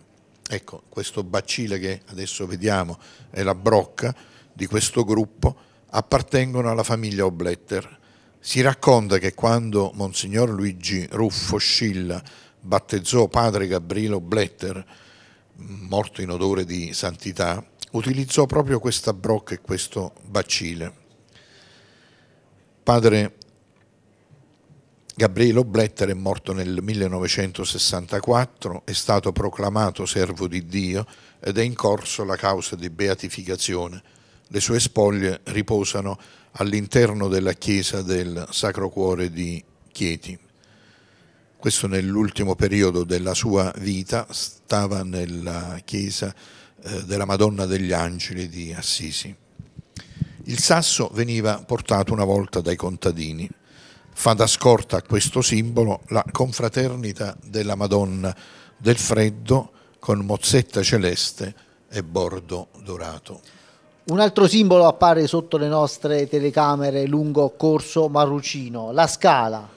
Ecco, questo bacile che adesso vediamo è la brocca di questo gruppo, appartengono alla famiglia Obletter. Si racconta che quando Monsignor Luigi Ruffo Scilla battezzò padre Gabrielo Bletter, morto in odore di santità, utilizzò proprio questa brocca e questo bacile. Padre Gabrielo Bletter è morto nel 1964, è stato proclamato servo di Dio ed è in corso la causa di beatificazione. Le sue spoglie riposano all'interno della chiesa del Sacro Cuore di Chieti questo nell'ultimo periodo della sua vita stava nella chiesa eh, della Madonna degli Angeli di Assisi. Il sasso veniva portato una volta dai contadini. Fa da scorta a questo simbolo la confraternita della Madonna del Freddo con mozzetta celeste e bordo dorato. Un altro simbolo appare sotto le nostre telecamere lungo Corso Marrucino, la scala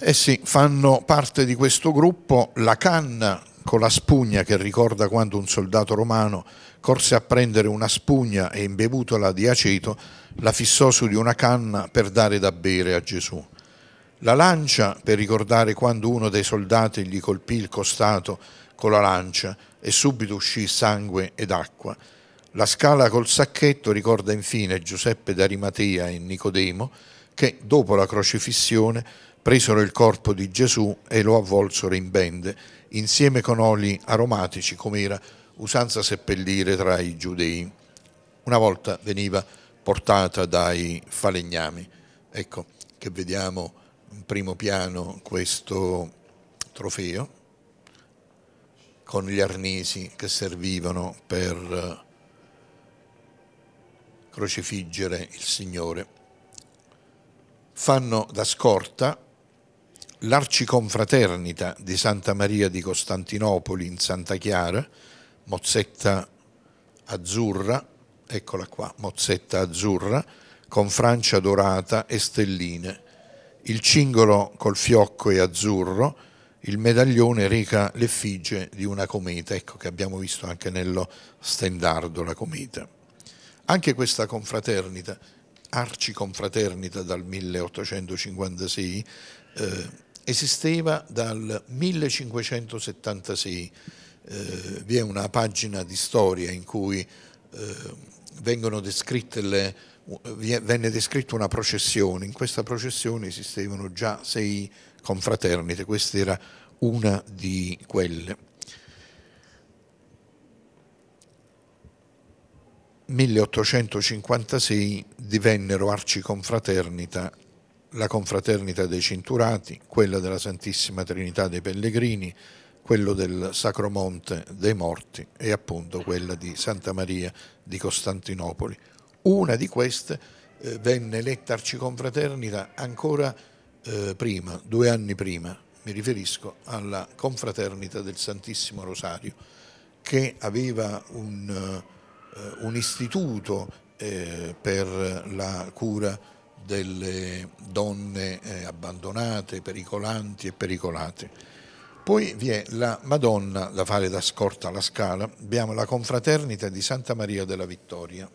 eh sì, fanno parte di questo gruppo la canna con la spugna che ricorda quando un soldato romano corse a prendere una spugna e imbevutola di aceto la fissò su di una canna per dare da bere a Gesù. La lancia per ricordare quando uno dei soldati gli colpì il costato con la lancia e subito uscì sangue ed acqua. La scala col sacchetto ricorda infine Giuseppe d'Arimatea e Nicodemo che, dopo la crocifissione, presero il corpo di Gesù e lo avvolsero in bende, insieme con oli aromatici, come era usanza seppellire tra i giudei. Una volta veniva portata dai falegnami. Ecco che vediamo in primo piano questo trofeo con gli arnesi che servivano per eh, crocifiggere il Signore. Fanno da scorta l'arciconfraternita di Santa Maria di Costantinopoli in Santa Chiara, mozzetta azzurra, eccola qua, mozzetta azzurra, con Francia dorata e stelline. Il cingolo col fiocco è azzurro, il medaglione reca l'effigie di una cometa, ecco che abbiamo visto anche nello stendardo la cometa. Anche questa confraternita, arciconfraternita dal 1856, eh, esisteva dal 1576. Eh, vi è una pagina di storia in cui eh, le, venne descritta una processione. In questa processione esistevano già sei confraternite, questa era una di quelle. 1856 divennero arciconfraternita la confraternita dei cinturati, quella della Santissima Trinità dei Pellegrini, quello del Sacro Monte dei Morti e appunto quella di Santa Maria di Costantinopoli. Una di queste eh, venne eletta arciconfraternita ancora eh, prima, due anni prima, mi riferisco alla confraternita del Santissimo Rosario, che aveva un, eh, un istituto eh, per la cura delle donne eh, abbandonate, pericolanti e pericolate. Poi vi è la Madonna da fare da scorta alla scala, abbiamo la confraternita di Santa Maria della Vittoria.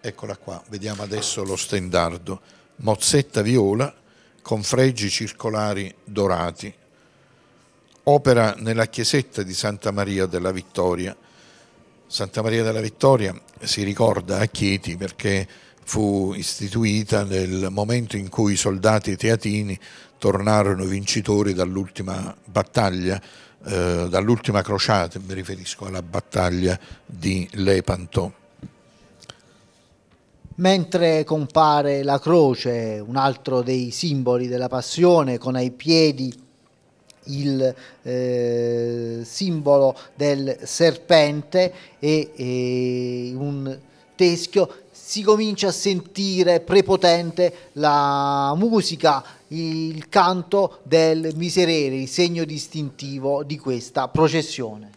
Eccola qua, vediamo adesso lo stendardo, mozzetta viola con fregi circolari dorati, opera nella chiesetta di Santa Maria della Vittoria. Santa Maria della Vittoria si ricorda a Chieti perché fu istituita nel momento in cui i soldati teatini tornarono vincitori dall'ultima battaglia, eh, dall'ultima crociata, mi riferisco alla battaglia di Lepanto. Mentre compare la croce, un altro dei simboli della passione, con ai piedi il eh, simbolo del serpente e, e un teschio si comincia a sentire prepotente la musica, il canto del miserere, il segno distintivo di questa processione.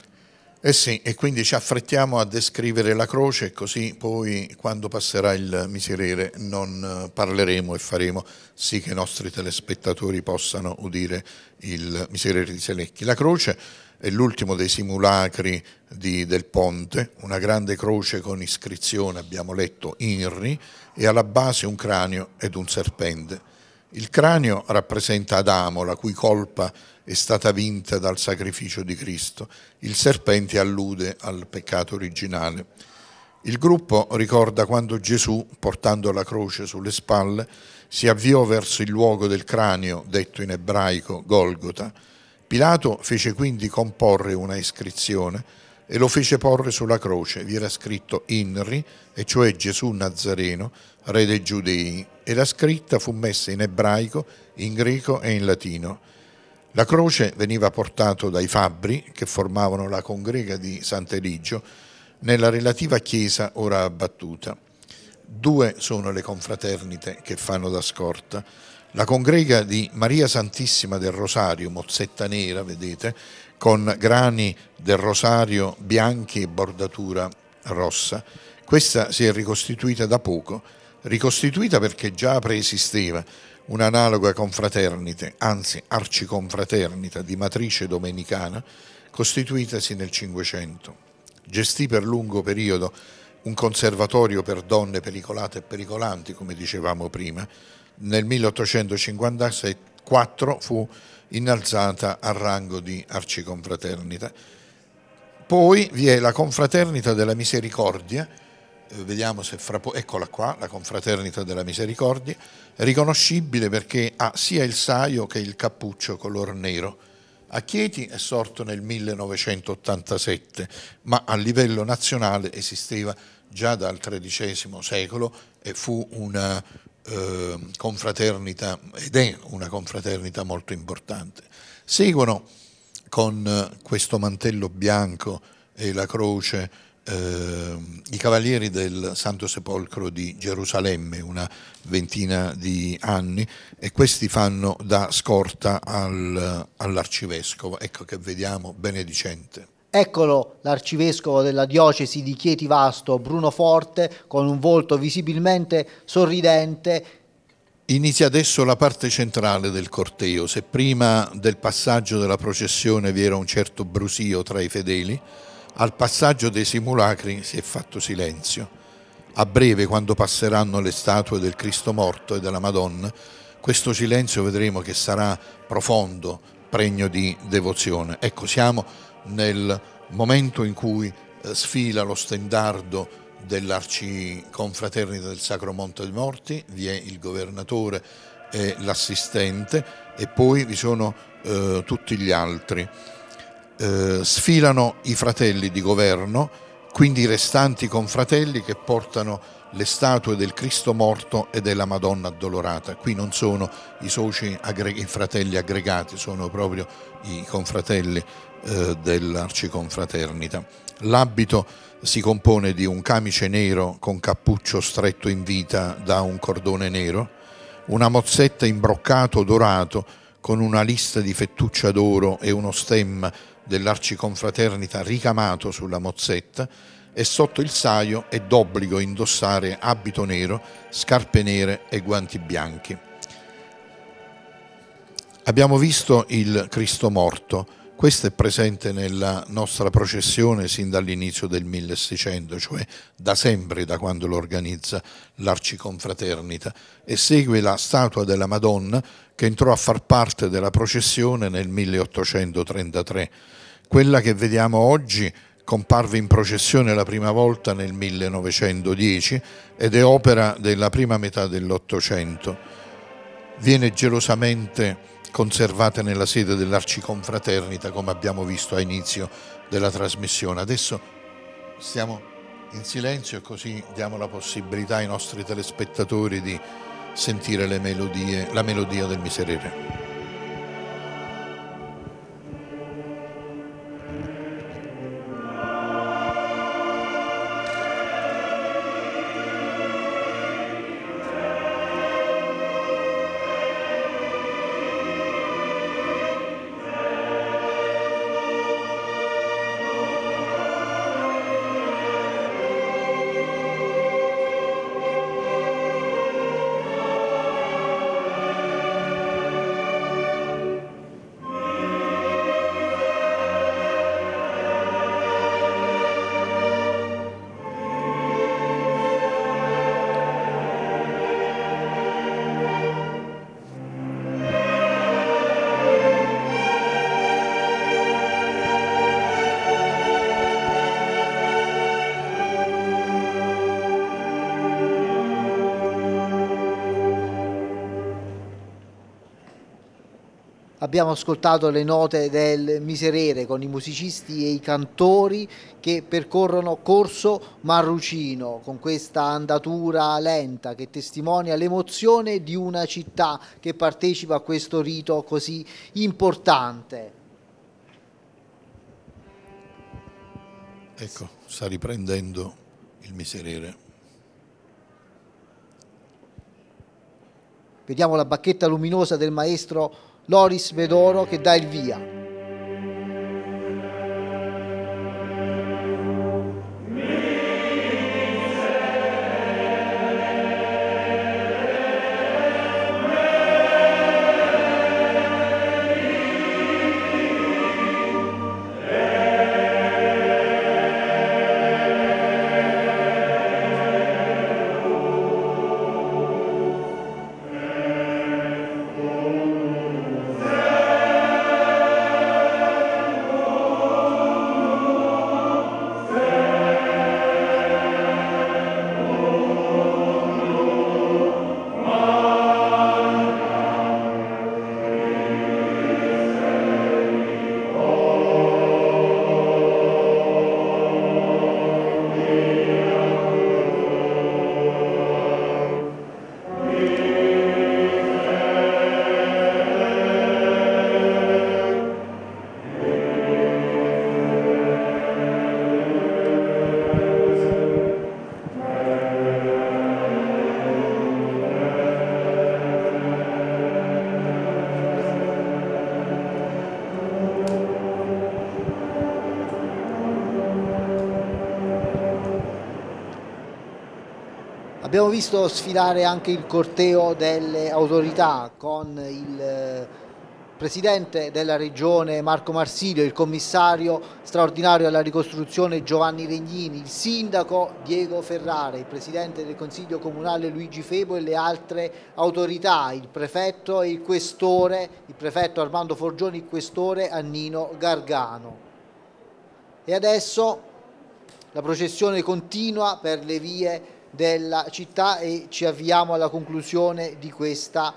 Eh sì, e quindi ci affrettiamo a descrivere la croce, così poi quando passerà il miserere non eh, parleremo e faremo sì che i nostri telespettatori possano udire il miserere di Selecchi. La croce è l'ultimo dei simulacri di, del ponte, una grande croce con iscrizione, abbiamo letto, INRI, e alla base un cranio ed un serpente. Il cranio rappresenta Adamo, la cui colpa è stata vinta dal sacrificio di Cristo. Il serpente allude al peccato originale. Il gruppo ricorda quando Gesù, portando la croce sulle spalle, si avviò verso il luogo del cranio, detto in ebraico Golgota, Pilato fece quindi comporre una iscrizione e lo fece porre sulla croce. Vi era scritto Inri, e cioè Gesù Nazareno, re dei Giudei, e la scritta fu messa in ebraico, in greco e in latino. La croce veniva portata dai fabbri che formavano la congrega di Sant'Eligio nella relativa chiesa ora abbattuta. Due sono le confraternite che fanno da scorta la congrega di Maria Santissima del Rosario, mozzetta nera, vedete, con grani del rosario bianchi e bordatura rossa. Questa si è ricostituita da poco, ricostituita perché già preesisteva un'analoga confraternite, anzi arciconfraternita di matrice domenicana, costituitasi nel Cinquecento. Gestì per lungo periodo un conservatorio per donne pericolate e pericolanti, come dicevamo prima, nel 1854 fu innalzata al rango di arciconfraternita. Poi vi è la confraternita della misericordia, eh, vediamo se fra poco, eccola qua, la confraternita della misericordia, riconoscibile perché ha sia il saio che il cappuccio color nero. A Chieti è sorto nel 1987, ma a livello nazionale esisteva già dal XIII secolo e fu una eh, confraternita, ed è una confraternita molto importante. Seguono con eh, questo mantello bianco e la croce eh, i cavalieri del Santo Sepolcro di Gerusalemme, una ventina di anni, e questi fanno da scorta al, all'arcivescovo, ecco che vediamo benedicente. Eccolo l'arcivescovo della diocesi di Chieti Vasto, Bruno Forte, con un volto visibilmente sorridente. Inizia adesso la parte centrale del corteo. Se prima del passaggio della processione vi era un certo brusio tra i fedeli, al passaggio dei simulacri si è fatto silenzio. A breve, quando passeranno le statue del Cristo morto e della Madonna, questo silenzio vedremo che sarà profondo, pregno di devozione. Ecco, siamo nel momento in cui eh, sfila lo stendardo dell'arciconfraternita del Sacro Monte dei Morti, vi è il governatore e l'assistente e poi vi sono eh, tutti gli altri. Eh, sfilano i fratelli di governo, quindi i restanti confratelli che portano le statue del Cristo morto e della Madonna addolorata. Qui non sono i soci aggreg- i fratelli aggregati, sono proprio i confratelli eh, dell'arciconfraternita. L'abito si compone di un camice nero con cappuccio stretto in vita da un cordone nero, una mozzetta in broccato dorato con una lista di fettuccia d'oro e uno stemma dell'arciconfraternita ricamato sulla mozzetta, e sotto il saio è d'obbligo indossare abito nero, scarpe nere e guanti bianchi. Abbiamo visto il Cristo morto, questo è presente nella nostra processione sin dall'inizio del 1600, cioè da sempre, da quando lo organizza l'Arciconfraternita, e segue la statua della Madonna che entrò a far parte della processione nel 1833. Quella che vediamo oggi Comparve in processione la prima volta nel 1910 ed è opera della prima metà dell'Ottocento. Viene gelosamente conservata nella sede dell'Arciconfraternita, come abbiamo visto a inizio della trasmissione. Adesso stiamo in silenzio e così diamo la possibilità ai nostri telespettatori di sentire melodie, la melodia del miserere. abbiamo ascoltato le note del Miserere con i musicisti e i cantori che percorrono Corso Marrucino con questa andatura lenta che testimonia l'emozione di una città che partecipa a questo rito così importante. Ecco, sta riprendendo il Miserere. Vediamo la bacchetta luminosa del maestro Loris Vedoro che dà il via. visto sfilare anche il corteo delle autorità con il eh, Presidente della Regione Marco Marsilio, il Commissario straordinario alla ricostruzione Giovanni Regnini, il Sindaco Diego Ferrara, il Presidente del Consiglio Comunale Luigi Febo e le altre autorità, il Prefetto e il Questore, il Prefetto Armando Forgioni, il Questore Annino Gargano. E adesso la processione continua per le vie della città e ci avviamo alla conclusione di questa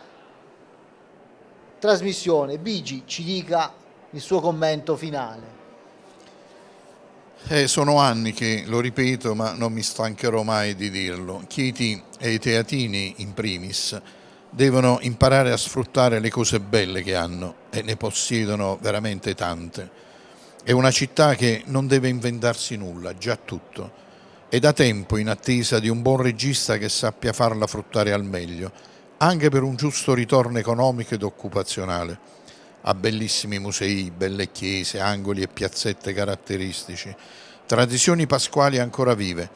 trasmissione. Bigi ci dica il suo commento finale. Eh, sono anni che lo ripeto, ma non mi stancherò mai di dirlo. Chieti e i teatini, in primis, devono imparare a sfruttare le cose belle che hanno e ne possiedono veramente tante. È una città che non deve inventarsi nulla, già tutto è da tempo in attesa di un buon regista che sappia farla fruttare al meglio, anche per un giusto ritorno economico ed occupazionale. Ha bellissimi musei, belle chiese, angoli e piazzette caratteristici, tradizioni pasquali ancora vive,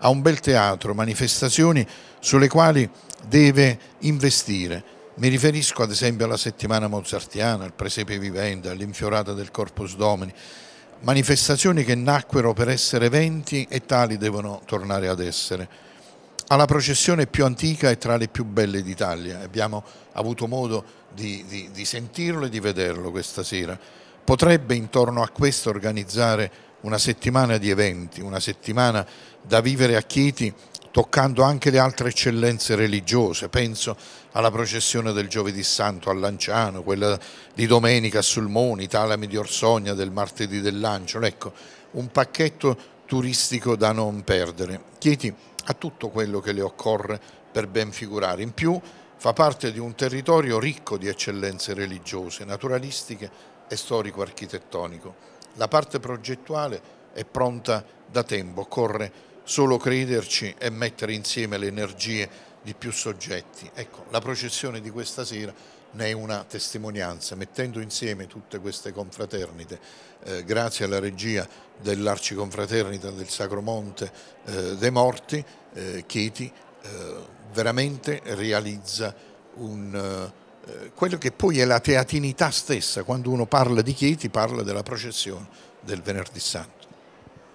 ha un bel teatro, manifestazioni sulle quali deve investire. Mi riferisco ad esempio alla settimana mozartiana, al presepe vivente, all'infiorata del Corpus Domini, manifestazioni che nacquero per essere eventi e tali devono tornare ad essere. Alla processione più antica e tra le più belle d'Italia, abbiamo avuto modo di, di, di sentirlo e di vederlo questa sera. Potrebbe intorno a questo organizzare una settimana di eventi, una settimana da vivere a Chieti toccando anche le altre eccellenze religiose, penso alla processione del Giovedì Santo a Lanciano, quella di domenica a Sulmoni, Talami di Orsogna del martedì dell'Anciolo, ecco, un pacchetto turistico da non perdere. Chieti ha tutto quello che le occorre per ben figurare, in più fa parte di un territorio ricco di eccellenze religiose, naturalistiche e storico-architettonico. La parte progettuale è pronta da tempo, occorre solo crederci e mettere insieme le energie di più soggetti. Ecco, la processione di questa sera ne è una testimonianza, mettendo insieme tutte queste confraternite, eh, grazie alla regia dell'Arciconfraternita del Sacromonte eh, dei Morti, eh, Chieti eh, veramente realizza un, eh, quello che poi è la teatinità stessa, quando uno parla di Chieti parla della processione del Venerdì Santo.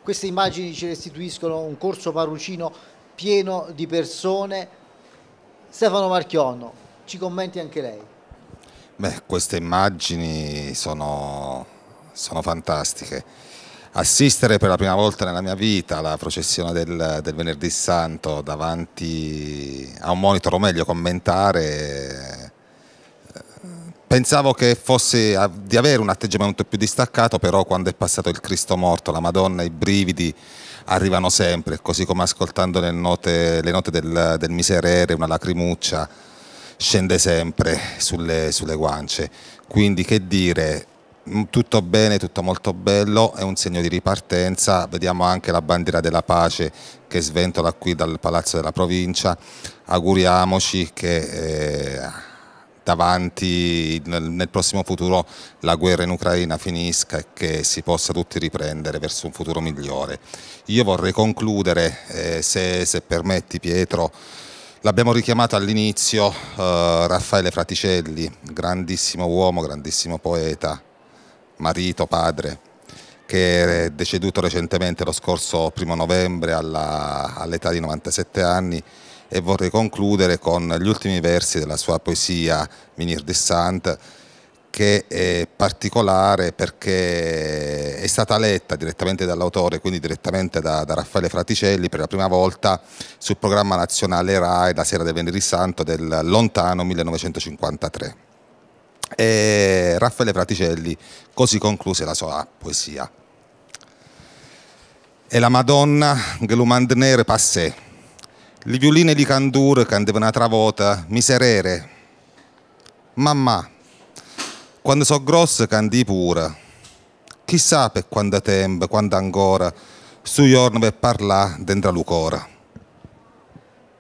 Queste immagini ci restituiscono un corso parrucino pieno di persone. Stefano Marchionno, ci commenti anche lei. Beh, queste immagini sono, sono fantastiche. Assistere per la prima volta nella mia vita alla processione del, del Venerdì Santo davanti a un monitor, o meglio commentare, Pensavo che fosse eh, di avere un atteggiamento più distaccato, però quando è passato il Cristo morto, la Madonna, i brividi arrivano sempre, così come ascoltando le note, le note del, del, miserere, una lacrimuccia scende sempre sulle, sulle guance. Quindi che dire, mm, tutto bene, tutto molto bello, è un segno di ripartenza, vediamo anche la bandiera della pace che sventola qui dal Palazzo della Provincia, auguriamoci che... Eh, davanti nel, nel, prossimo futuro la guerra in Ucraina finisca e che si possa tutti riprendere verso un futuro migliore. Io vorrei concludere, eh, se, se, permetti Pietro, l'abbiamo richiamato all'inizio eh, Raffaele Fraticelli, grandissimo uomo, grandissimo poeta, marito, padre che è deceduto recentemente lo scorso primo novembre alla, all'età di 97 anni e vorrei concludere con gli ultimi versi della sua poesia Minir de Sant che è particolare perché è stata letta direttamente dall'autore, quindi direttamente da, da, Raffaele Fraticelli per la prima volta sul programma nazionale RAI la sera del venerdì santo del lontano 1953. E Raffaele Fraticelli così concluse la sua poesia. E la Madonna nere passè le violine di Candur cantavano un'altra volta, miserere. Mamma, quando so grosso canti pure. Chissà per quanto tempo, quando ancora, su giorno per parlare dentro il cuore.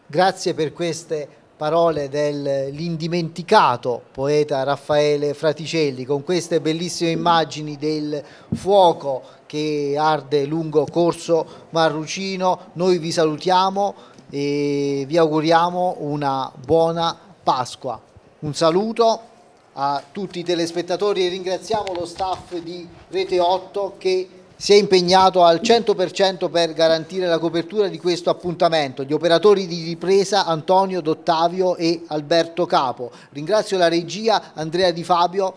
Grazie per queste parole dell'indimenticato poeta Raffaele Fraticelli, con queste bellissime immagini del fuoco che arde lungo Corso Marrucino. Noi vi salutiamo e vi auguriamo una buona Pasqua. Un saluto a tutti i telespettatori e ringraziamo lo staff di Rete 8 che si è impegnato al 100% per garantire la copertura di questo appuntamento, gli operatori di ripresa Antonio Dottavio e Alberto Capo. Ringrazio la regia Andrea Di Fabio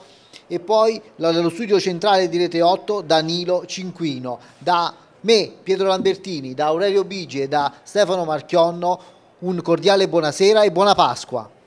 e poi lo studio centrale di Rete 8 Danilo Cinquino. Da me, Pietro Lambertini, da Aurelio Bigi e da Stefano Marchionno, un cordiale buonasera e buona Pasqua.